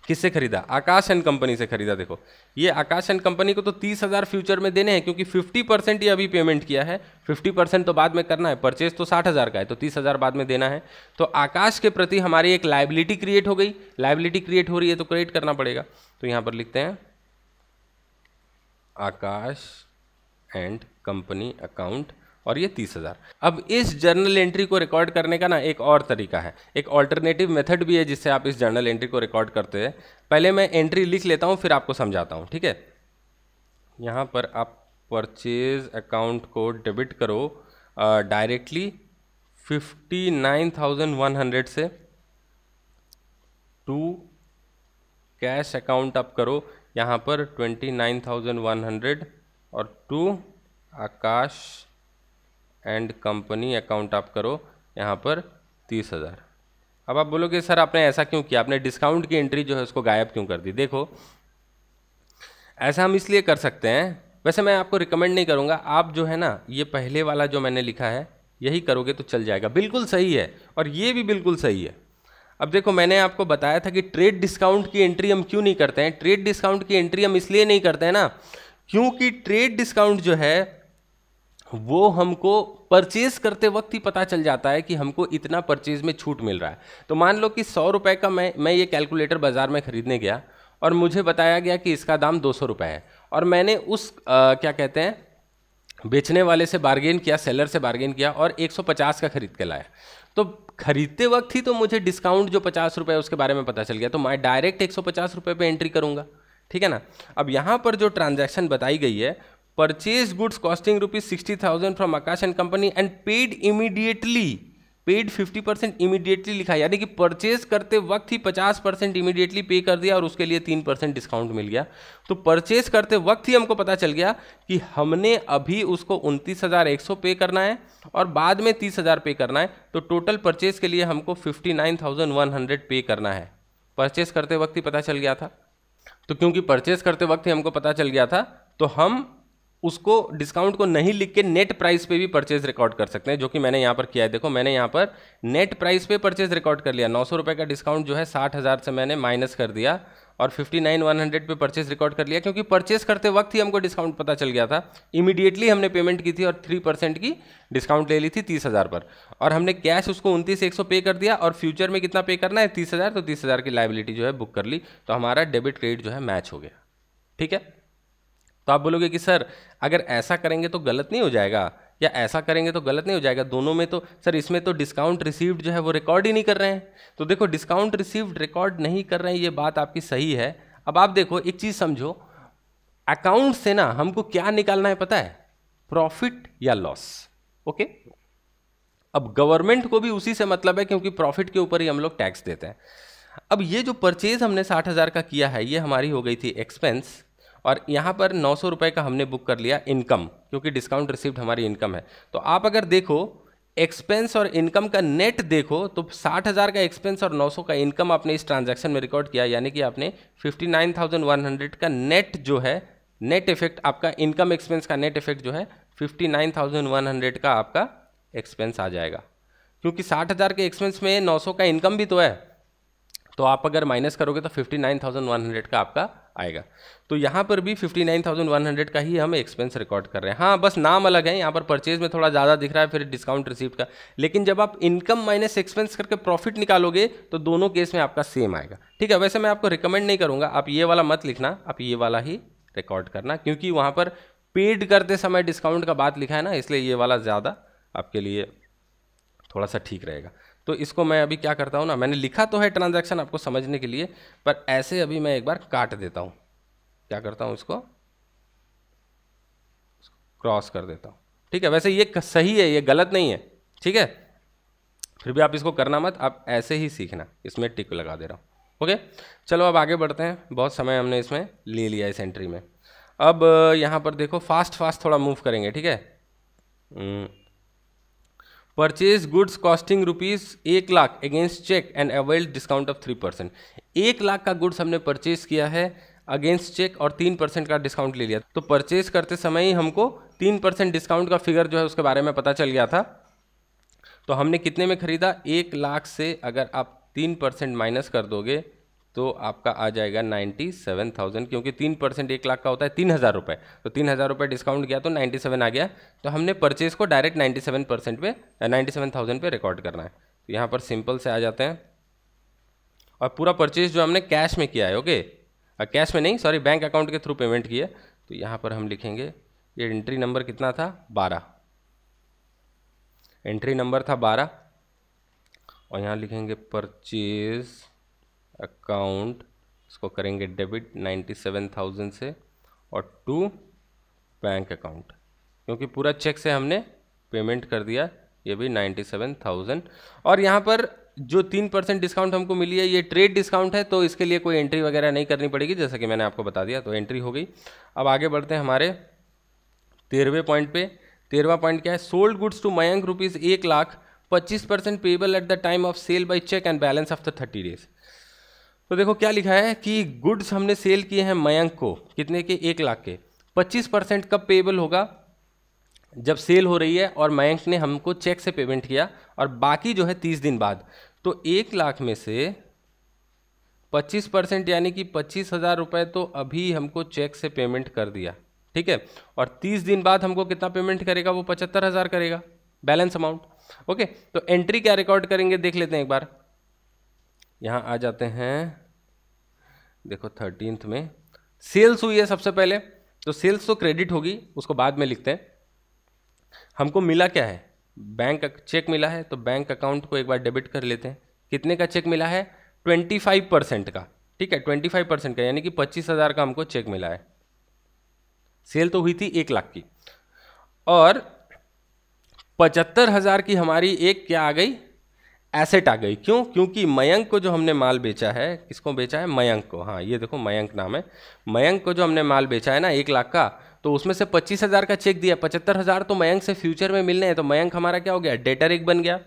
किससे खरीदा आकाश एंड कंपनी से खरीदा देखो ये आकाश एंड कंपनी को तो तीस हज़ार फ्यूचर में देने हैं क्योंकि फिफ्टी परसेंट ये अभी पेमेंट किया है फिफ्टी परसेंट तो बाद में करना है परचेज तो साठ हज़ार का है तो तीस हज़ार बाद में देना है तो आकाश के प्रति हमारी एक लाइबिलिटी क्रिएट हो गई लाइबिलिटी क्रिएट हो रही है तो क्रिएट करना पड़ेगा तो यहाँ पर लिखते हैं आकाश एंड कंपनी अकाउंट और ये तीस हज़ार अब इस जर्नल एंट्री को रिकॉर्ड करने का ना एक और तरीका है एक ऑल्टरनेटिव मेथड भी है जिससे आप इस जर्नल एंट्री को रिकॉर्ड करते हैं पहले मैं एंट्री लिख लेता हूँ फिर आपको समझाता हूँ ठीक है यहाँ पर आप परचेज अकाउंट को डेबिट करो directly fifty nine thousand one hundred से टू कैश अकाउंट आप करो यहाँ पर twenty nine thousand one hundred और to Akash and company account आप करो यहाँ पर तीस हज़ार अब आप बोलोगे सर आपने ऐसा क्यों किया आपने डिस्काउंट की एंट्री जो है उसको गायब क्यों कर दी देखो ऐसा हम इसलिए कर सकते हैं वैसे मैं आपको रिकमेंड नहीं करूँगा आप जो है ना ये पहले वाला जो मैंने लिखा है यही करोगे तो चल जाएगा बिल्कुल सही है और ये भी बिल्कुल सही है अब देखो मैंने आपको बताया था कि ट्रेड डिस्काउंट की एंट्री हम क्यों नहीं करते हैं ट्रेड डिस्काउंट की एंट्री हम इसलिए नहीं करते हैं ना क्योंकि ट्रेड डिस्काउंट जो है वो हमको परचेज करते वक्त ही पता चल जाता है कि हमको इतना परचेज में छूट मिल रहा है तो मान लो कि सौ रुपये का मैं मैं ये कैलकुलेटर बाज़ार में ख़रीदने गया और मुझे बताया गया कि इसका दाम दो सौ रुपये है और मैंने उस आ, क्या कहते हैं बेचने वाले से बार्गेन किया सेलर से बार्गेन किया और 150 का खरीद के लाया तो खरीदते वक्त ही तो मुझे डिस्काउंट जो पचास रुपये उसके बारे में पता चल गया तो मैं डायरेक्ट एक सौ पचास रुपये पर एंट्री करूँगा ठीक है ना अब यहाँ पर जो ट्रांजैक्शन बताई गई है purchase goods costing rupees sixty thousand from Akash and company and paid immediately paid fifty percent immediately लिखा यानी कि परचेज करते वक्त ही पचास परसेंट इमीडिएटली पे कर दिया और उसके लिए तीन परसेंट डिस्काउंट मिल गया तो परचेज करते वक्त ही हमको पता चल गया कि हमने अभी उसको उनतीस हज़ार एक सौ पे करना है और बाद में तीस हज़ार पे करना है तो टोटल परचेज के लिए हमको fifty nine thousand one hundred pay करना है परचेज करते वक्त ही पता चल गया था तो क्योंकि परचेज करते वक्त ही हमको पता चल गया था तो हम उसको डिस्काउंट को नहीं लिख के नेट प्राइस पे भी परचेज रिकॉर्ड कर सकते हैं जो कि मैंने यहाँ पर किया है देखो मैंने यहाँ पर नेट प्राइस पे परचेज रिकॉर्ड कर लिया नौ सौ रुपये का डिस्काउंट जो है साठ हज़ार से मैंने माइनस कर दिया और फिफ्टी नाइन वन हंड्रेड पे परचेज रिकॉर्ड कर लिया क्योंकि परचेज करते वक्त ही हमको डिस्काउंट पता चल गया था इमीडिएटली हमने पेमेंट की थी और थ्री परसेंट की डिस्काउंट ले ली थी तीस हज़ार पर और हमने कैश उसको उनतीस एक सौ पे कर दिया और फ्यूचर में कितना पे करना है तीस हज़ार तो तीस हज़ार की लाइबिलिटी जो है बुक कर ली तो हमारा डेबिट क्रेडिट जो है मैच हो गया ठीक है तो आप बोलोगे कि सर अगर ऐसा करेंगे तो गलत नहीं हो जाएगा या ऐसा करेंगे तो गलत नहीं हो जाएगा दोनों में तो सर इसमें तो डिस्काउंट रिसीव्ड जो है वो रिकॉर्ड ही नहीं कर रहे हैं तो देखो डिस्काउंट रिसीव्ड रिकॉर्ड नहीं कर रहे हैं ये बात आपकी सही है अब आप देखो एक चीज़ समझो अकाउंट से ना हमको क्या निकालना है पता है प्रॉफिट या लॉस ओके अब गवर्नमेंट को भी उसी से मतलब है क्योंकि प्रॉफिट के ऊपर ही हम लोग टैक्स देते हैं अब ये जो परचेज हमने साठ हज़ार का किया है ये हमारी हो गई थी एक्सपेंस और यहाँ पर नौ सौ रुपये का हमने बुक कर लिया इनकम क्योंकि डिस्काउंट रिसिप्ट हमारी इनकम है तो आप अगर देखो एक्सपेंस और इनकम का नेट देखो तो साठ हज़ार का एक्सपेंस और नौ सौ का इनकम आपने इस ट्रांजैक्शन में रिकॉर्ड किया यानी कि आपने fifty nine thousand one hundred का नेट जो है नेट इफेक्ट आपका इनकम एक्सपेंस का नेट इफेक्ट जो है fifty nine thousand one hundred का आपका एक्सपेंस आ जाएगा क्योंकि साठ हज़ार के एक्सपेंस में नौ सौ का इनकम भी तो है तो आप अगर माइनस करोगे तो fifty nine thousand one hundred का आपका आएगा तो यहाँ पर भी 59,100 का ही हम एक्सपेंस रिकॉर्ड कर रहे हैं हाँ बस नाम अलग है यहाँ पर परचेज में थोड़ा ज़्यादा दिख रहा है फिर डिस्काउंट रिसीव का लेकिन जब आप इनकम माइनस एक्सपेंस करके प्रॉफिट निकालोगे तो दोनों केस में आपका सेम आएगा ठीक है वैसे मैं आपको रिकमेंड नहीं करूँगा आप ये वाला मत लिखना आप ये वाला ही रिकॉर्ड करना क्योंकि वहाँ पर पेड करते समय डिस्काउंट का बात लिखा है ना इसलिए ये वाला ज़्यादा आपके लिए थोड़ा सा ठीक रहेगा तो इसको मैं अभी क्या करता हूँ ना मैंने लिखा तो है ट्रांजैक्शन आपको समझने के लिए पर ऐसे अभी मैं एक बार काट देता हूँ क्या करता हूँ इसको क्रॉस कर देता हूँ ठीक है वैसे ये सही है ये गलत नहीं है ठीक है फिर भी आप इसको करना मत आप ऐसे ही सीखना इसमें टिक लगा दे रहा हूँ ओके चलो अब आगे बढ़ते हैं बहुत समय हमने इसमें ले लिया इस एंट्री में अब यहाँ पर देखो फास्ट फास्ट थोड़ा मूव करेंगे ठीक है hmm. Purchase goods costing rupees एक lakh against cheque and availed discount of three percent एक लाख का गुड्स हमने परचेज किया है अगेंस्ट चेक और तीन परसेंट का डिस्काउंट ले लिया तो परचेज करते समय ही हमको तीन परसेंट डिस्काउंट का फिगर जो है उसके बारे में पता चल गया था तो हमने कितने में खरीदा एक लाख से अगर आप तीन परसेंट माइनस कर दोगे तो आपका आ जाएगा नाइन्टी सेवन थाउजेंड क्योंकि तीन परसेंट एक लाख का होता है तीन हज़ार रुपये तो तीन हज़ार रुपये डिस्काउंट किया तो नाइन्टी सेवन आ गया तो हमने परचेज को डायरेक्ट नाइन्टी सेवन परसेंट पे नाइन्टी सेवन थाउजेंड पर रिकॉर्ड करना है तो यहाँ पर सिंपल से आ जाते हैं और पूरा परचेज जो हमने कैश में किया है ओके कैश में नहीं सॉरी बैंक अकाउंट के थ्रू पेमेंट किया तो यहाँ पर हम लिखेंगे ये एंट्री नंबर कितना था बारह एंट्री नंबर था बारह और यहाँ लिखेंगे परचेज़ अकाउंट इसको करेंगे डेबिट नाइन्टी सेवन थाउजेंड से और टू बैंक अकाउंट क्योंकि पूरा चेक से हमने पेमेंट कर दिया ये भी नाइन्टी सेवन थाउजेंड और यहाँ पर जो तीन परसेंट डिस्काउंट हमको मिली है ये ट्रेड डिस्काउंट है तो इसके लिए कोई एंट्री वगैरह नहीं करनी पड़ेगी जैसा कि मैंने आपको बता दिया तो एंट्री हो गई अब आगे बढ़ते हैं हमारे तेरहवें पॉइंट पे तेरहवा पॉइंट क्या है sold goods to Mayank rupees एक लाख पच्चीस percent payable at the time of sale by cheque and balance of the thirty days तो देखो क्या लिखा है कि गुड्स हमने सेल किए हैं मयंक को कितने के एक लाख के पच्चीस परसेंट कब पेबल होगा जब सेल हो रही है और मयंक ने हमको चेक से पेमेंट किया और बाकी जो है तीस दिन बाद तो एक लाख में से पच्चीस परसेंट यानी कि पच्चीस हज़ार रुपये तो अभी हमको चेक से पेमेंट कर दिया ठीक है और तीस दिन बाद हमको कितना पेमेंट करेगा वो पचहत्तर हज़ार करेगा बैलेंस अमाउंट ओके तो एंट्री क्या रिकॉर्ड करेंगे देख लेते हैं एक बार यहाँ आ जाते हैं देखो थर्टीनथ में सेल्स हुई है सबसे पहले तो सेल्स तो क्रेडिट होगी उसको बाद में लिखते हैं हमको मिला क्या है बैंक चेक मिला है तो बैंक अकाउंट को एक बार डेबिट कर लेते हैं कितने का चेक मिला है ट्वेंटी फाइव परसेंट का ठीक है ट्वेंटी फाइव परसेंट का यानी कि पच्चीस हज़ार का हमको चेक मिला है सेल तो हुई थी एक लाख की और पचहत्तर हज़ार की हमारी एक क्या आ गई एसेट आ गई क्यों क्योंकि मयंक को जो हमने माल बेचा है किसको बेचा है मयंक को हाँ ये देखो मयंक नाम है मयंक को जो हमने माल बेचा है ना एक लाख का तो उसमें से पच्चीस हज़ार का चेक दिया पचहत्तर हज़ार तो मयंक से फ्यूचर में मिलने हैं तो मयंक हमारा क्या हो गया डेटर एक बन गया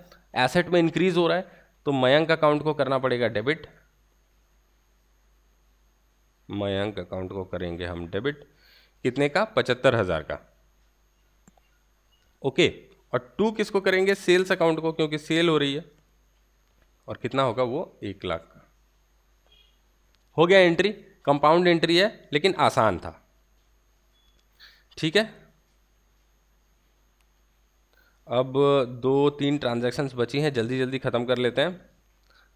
एसेट में इंक्रीज हो रहा है तो मयंक अकाउंट को करना पड़ेगा डेबिट मयंक अकाउंट को करेंगे हम डेबिट कितने का पचहत्तर हज़ार का ओके और टू किसको करेंगे सेल्स अकाउंट को क्योंकि सेल हो रही है और कितना होगा वो एक लाख का हो गया एंट्री कंपाउंड एंट्री है लेकिन आसान था ठीक है अब दो तीन ट्रांजैक्शंस बची हैं जल्दी जल्दी ख़त्म कर लेते हैं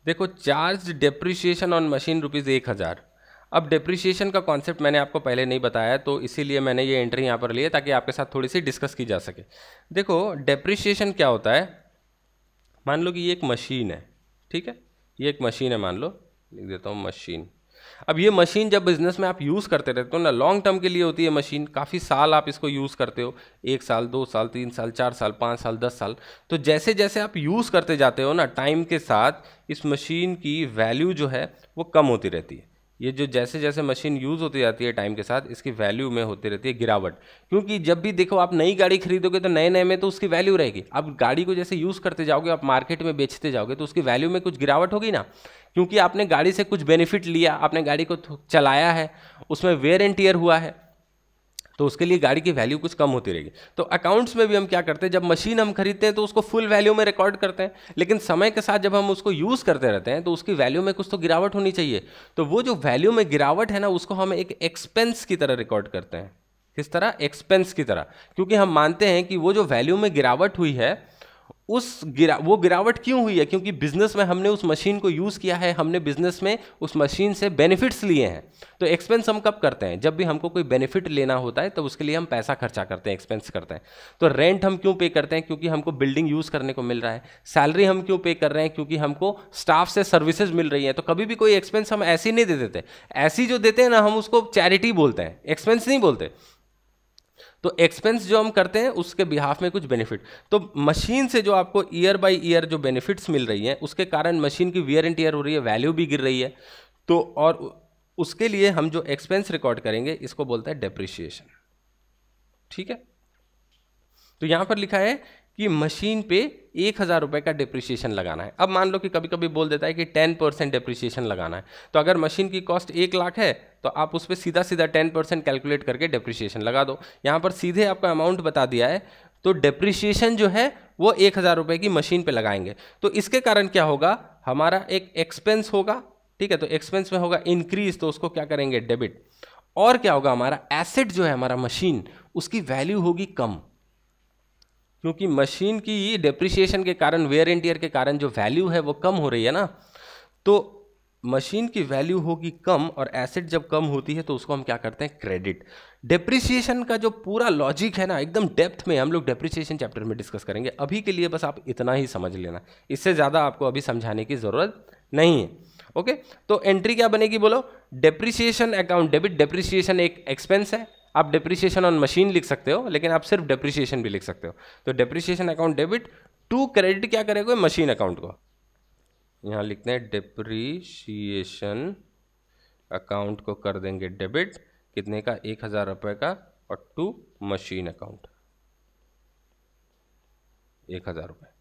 देखो charge depreciation on machine rupees एक हज़ार अब डेप्रिशिएशन का कॉन्सेप्ट मैंने आपको पहले नहीं बताया तो इसीलिए मैंने ये एंट्री यहाँ पर ली है ताकि आपके साथ थोड़ी सी डिस्कस की जा सके देखो डेप्रिशिएशन क्या होता है मान लो कि ये एक मशीन है ठीक है ये एक मशीन है मान लो लिख देता हूँ मशीन अब ये मशीन जब बिजनेस में आप यूज़ करते रहते हो तो ना लॉन्ग टर्म के लिए होती है मशीन काफ़ी साल आप इसको यूज़ करते हो एक साल दो साल तीन साल चार साल पाँच साल दस साल तो जैसे जैसे आप यूज़ करते जाते हो ना टाइम के साथ इस मशीन की वैल्यू जो है वो कम होती रहती है ये जो जैसे जैसे मशीन यूज़ होती जाती है टाइम के साथ इसकी वैल्यू में होती रहती है गिरावट क्योंकि जब भी देखो आप नई गाड़ी खरीदोगे तो नए नए में तो उसकी वैल्यू रहेगी आप गाड़ी को जैसे यूज़ करते जाओगे आप मार्केट में बेचते जाओगे तो उसकी वैल्यू में कुछ गिरावट होगी ना क्योंकि आपने गाड़ी से कुछ बेनिफिट लिया आपने गाड़ी को चलाया है उसमें वेयर एंड टीयर हुआ है तो उसके लिए गाड़ी की वैल्यू कुछ कम होती रहेगी तो अकाउंट्स में भी हम क्या करते हैं जब मशीन हम खरीदते हैं तो उसको फुल वैल्यू में रिकॉर्ड करते हैं लेकिन समय के साथ जब हम उसको यूज़ करते रहते हैं तो उसकी वैल्यू में कुछ तो गिरावट होनी चाहिए तो वो जो वैल्यू में गिरावट है ना उसको हम एक एक्सपेंस की तरह रिकॉर्ड करते हैं किस तरह एक्सपेंस की तरह क्योंकि हम मानते हैं कि वो जो वैल्यू में गिरावट हुई है उस गिरा वो गिरावट क्यों हुई है क्योंकि बिजनेस में हमने उस मशीन को यूज़ किया है हमने बिजनेस में उस मशीन से बेनिफिट्स लिए हैं तो एक्सपेंस हम कब करते हैं जब भी हमको कोई बेनिफिट लेना होता है तो उसके लिए हम पैसा खर्चा करते हैं एक्सपेंस करते हैं तो रेंट हम क्यों पे करते हैं क्योंकि हमको बिल्डिंग यूज़ करने को मिल रहा है सैलरी हम क्यों पे कर रहे हैं क्योंकि हमको स्टाफ से सर्विसेज मिल रही हैं तो कभी भी कोई एक्सपेंस हम ऐसी नहीं दे देते ऐसी जो देते हैं ना हम उसको चैरिटी बोलते हैं एक्सपेंस नहीं बोलते तो एक्सपेंस जो हम करते हैं उसके बिहाफ में कुछ बेनिफिट तो मशीन से जो आपको ईयर बाय ईयर जो बेनिफिट्स मिल रही हैं उसके कारण मशीन की वियर एंड टीयर हो रही है वैल्यू भी गिर रही है तो और उसके लिए हम जो एक्सपेंस रिकॉर्ड करेंगे इसको बोलते हैं डेप्रिशिएशन ठीक है तो यहां पर लिखा है कि मशीन पे एक हज़ार रुपये का डिप्रिसिएशन लगाना है अब मान लो कि कभी कभी बोल देता है कि टेन परसेंट डिप्रिसिएशन लगाना है तो अगर मशीन की कॉस्ट एक लाख है तो आप उस पर सीधा सीधा टेन परसेंट कैलकुलेट करके डिप्रिसिएशन लगा दो यहाँ पर सीधे आपका अमाउंट बता दिया है तो डिप्रिसिएशन जो है वो एक हज़ार रुपये की मशीन पर लगाएंगे तो इसके कारण क्या होगा हमारा एक एक्सपेंस होगा ठीक है तो एक्सपेंस में होगा इंक्रीज तो उसको क्या करेंगे डेबिट और क्या होगा हमारा एसेट जो है हमारा मशीन उसकी वैल्यू होगी कम क्योंकि मशीन की डेप्रिसिएशन के कारण वेयर एंड ईयर के कारण जो वैल्यू है वो कम हो रही है ना तो मशीन की वैल्यू होगी कम और एसेट जब कम होती है तो उसको हम क्या करते हैं क्रेडिट डेप्रिसिएशन का जो पूरा लॉजिक है ना एकदम डेप्थ में हम लोग डेप्रिसिएशन चैप्टर में डिस्कस करेंगे अभी के लिए बस आप इतना ही समझ लेना इससे ज़्यादा आपको अभी समझाने की ज़रूरत नहीं है ओके तो एंट्री क्या बनेगी बोलो डेप्रिसिएशन अकाउंट डेबिट डेप्रिसिएशन एक एक्सपेंस है आप डिप्रिसिएशन ऑन मशीन लिख सकते हो लेकिन आप सिर्फ डिप्रिसिएशन भी लिख सकते हो तो depreciation account debit to credit क्या करेगा मशीन अकाउंट को यहाँ लिखते हैं डिप्रिसिएशन अकाउंट को कर देंगे डेबिट कितने का एक हज़ार रुपये का और टू मशीन अकाउंट एक हज़ार रुपये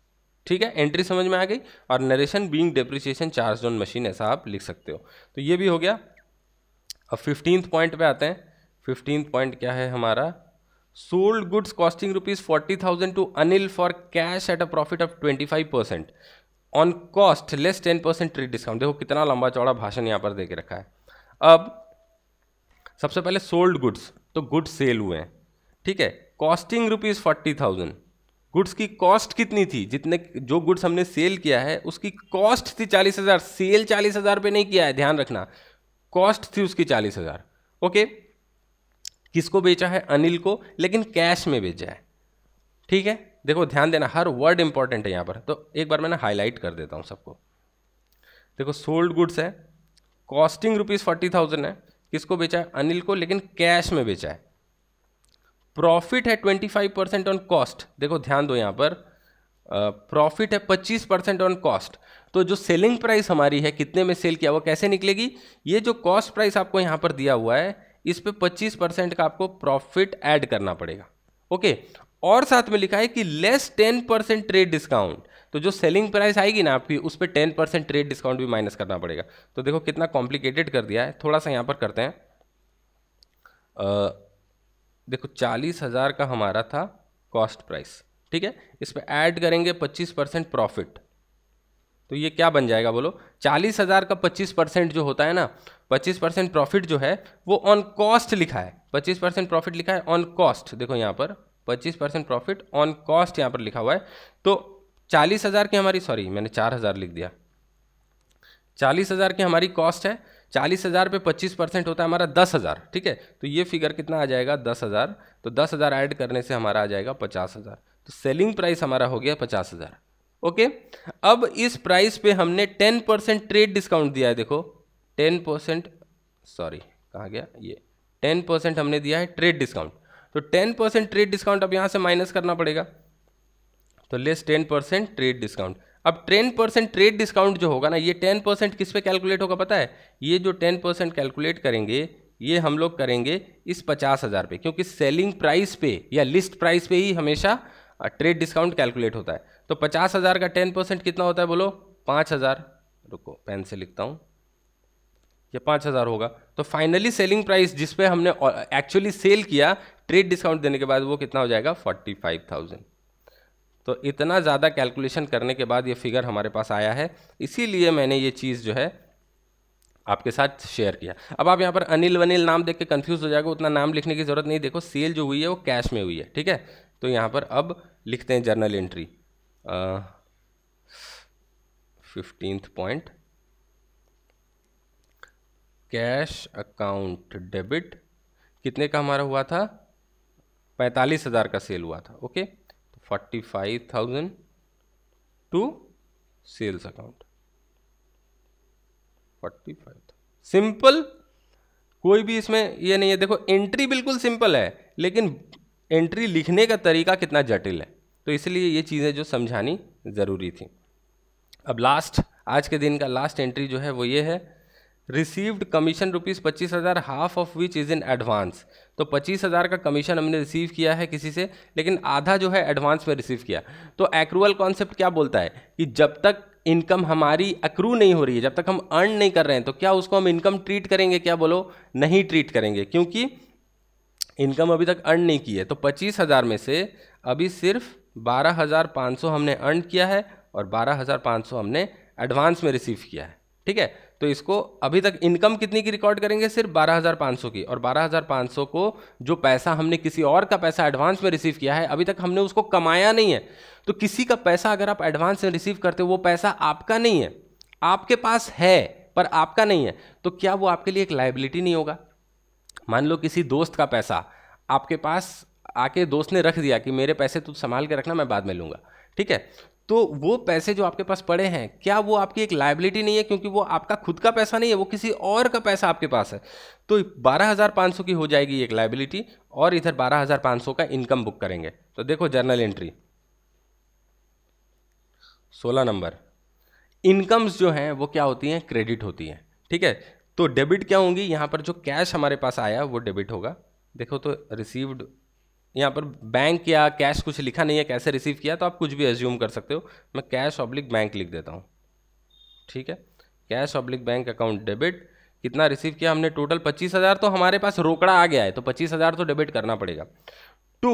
ठीक है एंट्री समझ में आ गई और narration being depreciation charge on machine ऐसा आप लिख सकते हो तो ये भी हो गया अब फिफ्टींथ पॉइंट पे आते हैं फिफ्टीन पॉइंट क्या है हमारा sold goods costing rupees forty thousand to Anil for cash at a profit of twenty five percent on cost less ten percent trade discount देखो कितना लंबा चौड़ा भाषण यहाँ पर दे के रखा है अब सबसे पहले सोल्ड गुड्स तो गुड्स सेल हुए हैं ठीक है costing rupees forty thousand goods की कॉस्ट कितनी थी जितने जो गुड्स हमने सेल किया है उसकी कॉस्ट थी चालीस हज़ार सेल चालीस हज़ार पे नहीं किया है ध्यान रखना कॉस्ट थी उसकी चालीस हज़ार ओके okay? किसको बेचा है अनिल को लेकिन कैश में बेचा है ठीक है देखो ध्यान देना हर वर्ड इंपॉर्टेंट है यहाँ पर तो एक बार मैं ना हाईलाइट कर देता हूँ सबको देखो सोल्ड गुड्स है कॉस्टिंग रुपीज़ फोर्टी थाउजेंड है किसको बेचा है अनिल को लेकिन कैश में बेचा है प्रॉफिट है twenty five percent on cost देखो ध्यान दो यहाँ पर प्रॉफिट है पच्चीस परसेंट ऑन कॉस्ट तो जो सेलिंग प्राइस हमारी है कितने में सेल किया वो कैसे निकलेगी ये जो कॉस्ट प्राइस आपको यहाँ पर दिया हुआ है इस पर पच्चीस परसेंट का आपको प्रॉफिट ऐड करना पड़ेगा ओके और साथ में लिखा है कि less ten percent trade discount तो जो सेलिंग प्राइस आएगी ना आपकी उस पर टेन परसेंट ट्रेड डिस्काउंट भी माइनस करना पड़ेगा तो देखो कितना कॉम्प्लिकेटेड कर दिया है थोड़ा सा यहाँ पर करते हैं आ, देखो चालीस हज़ार का हमारा था कॉस्ट प्राइस ठीक है इस पर ऐड करेंगे पच्चीस परसेंट प्रॉफिट तो ये क्या बन जाएगा बोलो चालीस हज़ार का पच्चीस परसेंट जो होता है ना पच्चीस परसेंट प्रॉफिट जो है वो ऑन कॉस्ट लिखा है पच्चीस परसेंट प्रॉफिट लिखा है ऑन कॉस्ट देखो यहाँ पर पच्चीस परसेंट प्रॉफिट ऑन कॉस्ट यहाँ पर लिखा हुआ है तो चालीस हज़ार की हमारी सॉरी मैंने चार हज़ार लिख दिया चालीस हज़ार की हमारी कॉस्ट है चालीस हज़ार पे पच्चीस परसेंट होता है हमारा दस हज़ार ठीक है तो ये फिगर कितना आ जाएगा दस हज़ार तो दस हज़ार ऐड करने से हमारा आ जाएगा पचास हज़ार तो सेलिंग प्राइस हमारा हो गया पचास हज़ार ओके अब इस प्राइस पे हमने टेन परसेंट ट्रेड डिस्काउंट दिया है देखो टेन परसेंट सॉरी कहाँ गया ये टेन परसेंट हमने दिया है ट्रेड डिस्काउंट तो टेन परसेंट ट्रेड डिस्काउंट अब यहाँ से माइनस करना पड़ेगा तो less ten percent trade discount अब टेन परसेंट ट्रेड डिस्काउंट जो होगा ना ये टेन परसेंट किस पे कैलकुलेट होगा पता है ये जो टेन परसेंट कैलकुलेट करेंगे ये हम लोग करेंगे इस पचास हज़ार पे क्योंकि सेलिंग प्राइस पे या लिस्ट प्राइस पे ही हमेशा ट्रेड डिस्काउंट कैलकुलेट होता है तो पचास हज़ार का टेन परसेंट कितना होता है बोलो पाँच हज़ार रुको पेन से लिखता हूँ ये पाँच हज़ार होगा तो फाइनली सेलिंग प्राइस जिसपे हमने एक्चुअली सेल किया ट्रेड डिस्काउंट देने के बाद वो कितना हो जाएगा फोर्टी फाइव थाउजेंड तो इतना ज़्यादा कैलकुलेशन करने के बाद ये फिगर हमारे पास आया है इसीलिए मैंने ये चीज़ जो है आपके साथ शेयर किया अब आप यहाँ पर अनिल वनिल नाम देख के कन्फ्यूज़ हो जाएगा उतना नाम लिखने की ज़रूरत नहीं देखो सेल जो हुई है वो कैश में हुई है ठीक है तो यहाँ पर अब लिखते हैं journal entry fifteenth point cash account debit कितने का हमारा हुआ था पैंतालीस हज़ार का सेल हुआ था ओके तो forty five thousand to sales account forty five simple कोई भी इसमें ये नहीं है देखो एंट्री बिल्कुल सिंपल है लेकिन एंट्री लिखने का तरीका कितना जटिल है तो इसलिए ये चीज़ें जो समझानी ज़रूरी थी अब लास्ट आज के दिन का लास्ट एंट्री जो है वो ये है रिसीव्ड कमीशन रुपीज़ पच्चीस हज़ार half of which is in advance तो पच्चीस हज़ार का कमीशन हमने रिसीव किया है किसी से लेकिन आधा जो है एडवांस में रिसीव किया तो एक्रूअल कॉन्सेप्ट क्या बोलता है कि जब तक इनकम हमारी अक्रू नहीं हो रही है जब तक हम अर्न नहीं कर रहे हैं तो क्या उसको हम इनकम ट्रीट करेंगे क्या बोलो नहीं ट्रीट करेंगे क्योंकि इनकम अभी तक अर्न नहीं की है तो पच्चीस हज़ार में से अभी सिर्फ बारह हज़ार पाँच सौ हमने अर्न किया है और बारह हज़ार पाँच सौ हमने एडवांस में रिसीव किया है ठीक है तो इसको अभी तक इनकम कितनी की रिकॉर्ड करेंगे सिर्फ बारह हज़ार पाँच सौ की और बारह हज़ार पाँच सौ को जो पैसा हमने किसी और का पैसा एडवांस में रिसीव किया है अभी तक हमने उसको कमाया नहीं है तो किसी का पैसा अगर आप एडवांस में रिसीव करते हो वो पैसा आपका नहीं है आपके पास है पर आपका नहीं है तो क्या वो आपके लिए एक लाइबिलिटी नहीं होगा मान लो किसी दोस्त का पैसा आपके पास आके दोस्त ने रख दिया कि मेरे पैसे तू संभाल के रखना मैं बाद में लूँगा ठीक है तो वो पैसे जो आपके पास पड़े हैं क्या वो आपकी एक लाइबिलिटी नहीं है क्योंकि वो आपका खुद का पैसा नहीं है वो किसी और का पैसा आपके पास है तो बारह हज़ार पाँच सौ की हो जाएगी एक लाइबिलिटी और इधर बारह हज़ार पाँच सौ का इनकम बुक करेंगे तो देखो जर्नल एंट्री सोलह नंबर इनकम्स जो हैं वो क्या होती हैं क्रेडिट होती हैं ठीक है तो डेबिट क्या होंगी यहाँ पर जो कैश हमारे पास आया वो डेबिट होगा देखो तो रिसीव्ड यहाँ पर बैंक या कैश कुछ लिखा नहीं है कैसे रिसीव किया तो आप कुछ भी एज्यूम कर सकते हो मैं कैश ऑब्लिक बैंक लिख देता हूँ ठीक है cash oblique bank account debit कितना रिसीव किया हमने टोटल पच्चीस हज़ार तो हमारे पास रोकड़ा आ गया है तो पच्चीस हज़ार तो डेबिट करना पड़ेगा टू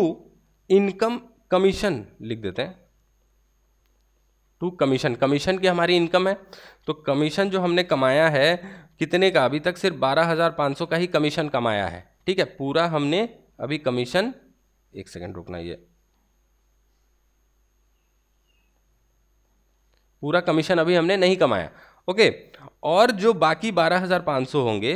इनकम कमीशन लिख देते हैं टू कमीशन कमीशन की हमारी इनकम है तो कमीशन जो हमने कमाया है कितने का अभी तक सिर्फ बारह हज़ार पाँच सौ का ही कमीशन कमाया है ठीक है पूरा हमने अभी कमीशन एक सेकंड रुकना ये पूरा कमीशन अभी हमने नहीं कमाया ओके और जो बाकी बारह हज़ार पांच सौ होंगे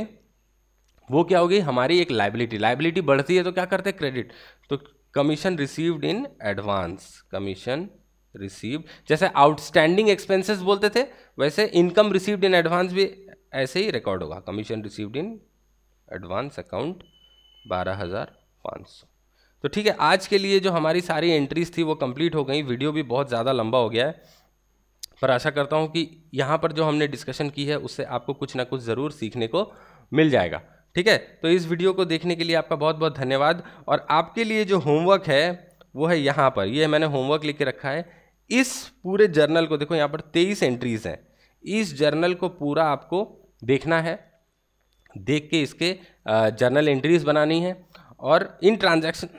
वो क्या होगी हमारी एक लाइबिलिटी लाइबिलिटी बढ़ती है तो क्या करते हैं क्रेडिट तो commission received in advance commission received जैसे आउटस्टैंडिंग एक्सपेंसेस बोलते थे वैसे इनकम रिसीव्ड इन एडवांस भी ऐसे ही रिकॉर्ड होगा commission received in advance account बारह हज़ार पाँच सौ तो ठीक है आज के लिए जो हमारी सारी एंट्रीज थी वो कंप्लीट हो गई वीडियो भी बहुत ज़्यादा लंबा हो गया है पर आशा करता हूँ कि यहाँ पर जो हमने डिस्कशन की है उससे आपको कुछ ना कुछ ज़रूर सीखने को मिल जाएगा ठीक है तो इस वीडियो को देखने के लिए आपका बहुत बहुत धन्यवाद और आपके लिए जो होमवर्क है वो है यहाँ पर ये यह मैंने होमवर्क लिख के रखा है इस पूरे जर्नल को देखो यहाँ पर तेईस एंट्रीज़ हैं इस जर्नल को पूरा आपको देखना है देख के इसके जर्नल एंट्रीज़ बनानी है और इन ट्रांजैक्शन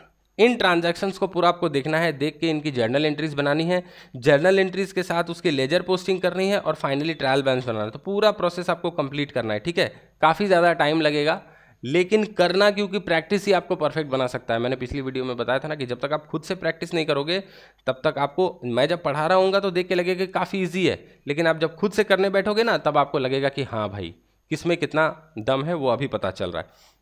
इन ट्रांजैक्शंस को पूरा आपको देखना है देख के इनकी जर्नल एंट्रीज बनानी है जर्नल एंट्रीज के साथ उसके लेजर पोस्टिंग करनी है और फाइनली ट्रायल बैलेंस बनाना है तो पूरा प्रोसेस आपको कंप्लीट करना है ठीक है काफ़ी ज़्यादा टाइम लगेगा लेकिन करना क्योंकि प्रैक्टिस ही आपको परफेक्ट बना सकता है मैंने पिछली वीडियो में बताया था ना कि जब तक आप खुद से प्रैक्टिस नहीं करोगे तब तक आपको मैं जब पढ़ा रहा हूँ तो देख के लगेगा कि काफ़ी ईजी है लेकिन आप जब खुद से करने बैठोगे ना तब आपको लगेगा कि हाँ भाई किस में कितना दम है वो अभी पता चल रहा है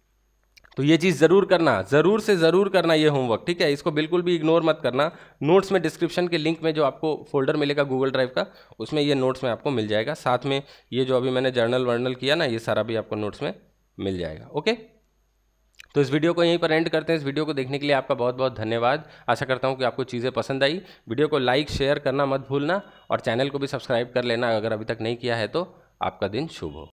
तो ये चीज़ ज़रूर करना ज़रूर से ज़रूर करना ये होमवर्क ठीक है इसको बिल्कुल भी इग्नोर मत करना नोट्स में डिस्क्रिप्शन के लिंक में जो आपको फोल्डर मिलेगा गूगल ड्राइव का उसमें ये नोट्स में आपको मिल जाएगा साथ में ये जो अभी मैंने जर्नल वर्नल किया ना ये सारा भी आपको नोट्स में मिल जाएगा ओके तो इस वीडियो को यहीं पर एंड करते हैं इस वीडियो को देखने के लिए आपका बहुत बहुत धन्यवाद आशा करता हूँ कि आपको चीज़ें पसंद आई वीडियो को लाइक शेयर करना मत भूलना और चैनल को भी सब्सक्राइब कर लेना अगर अभी तक नहीं किया है तो आपका दिन शुभ हो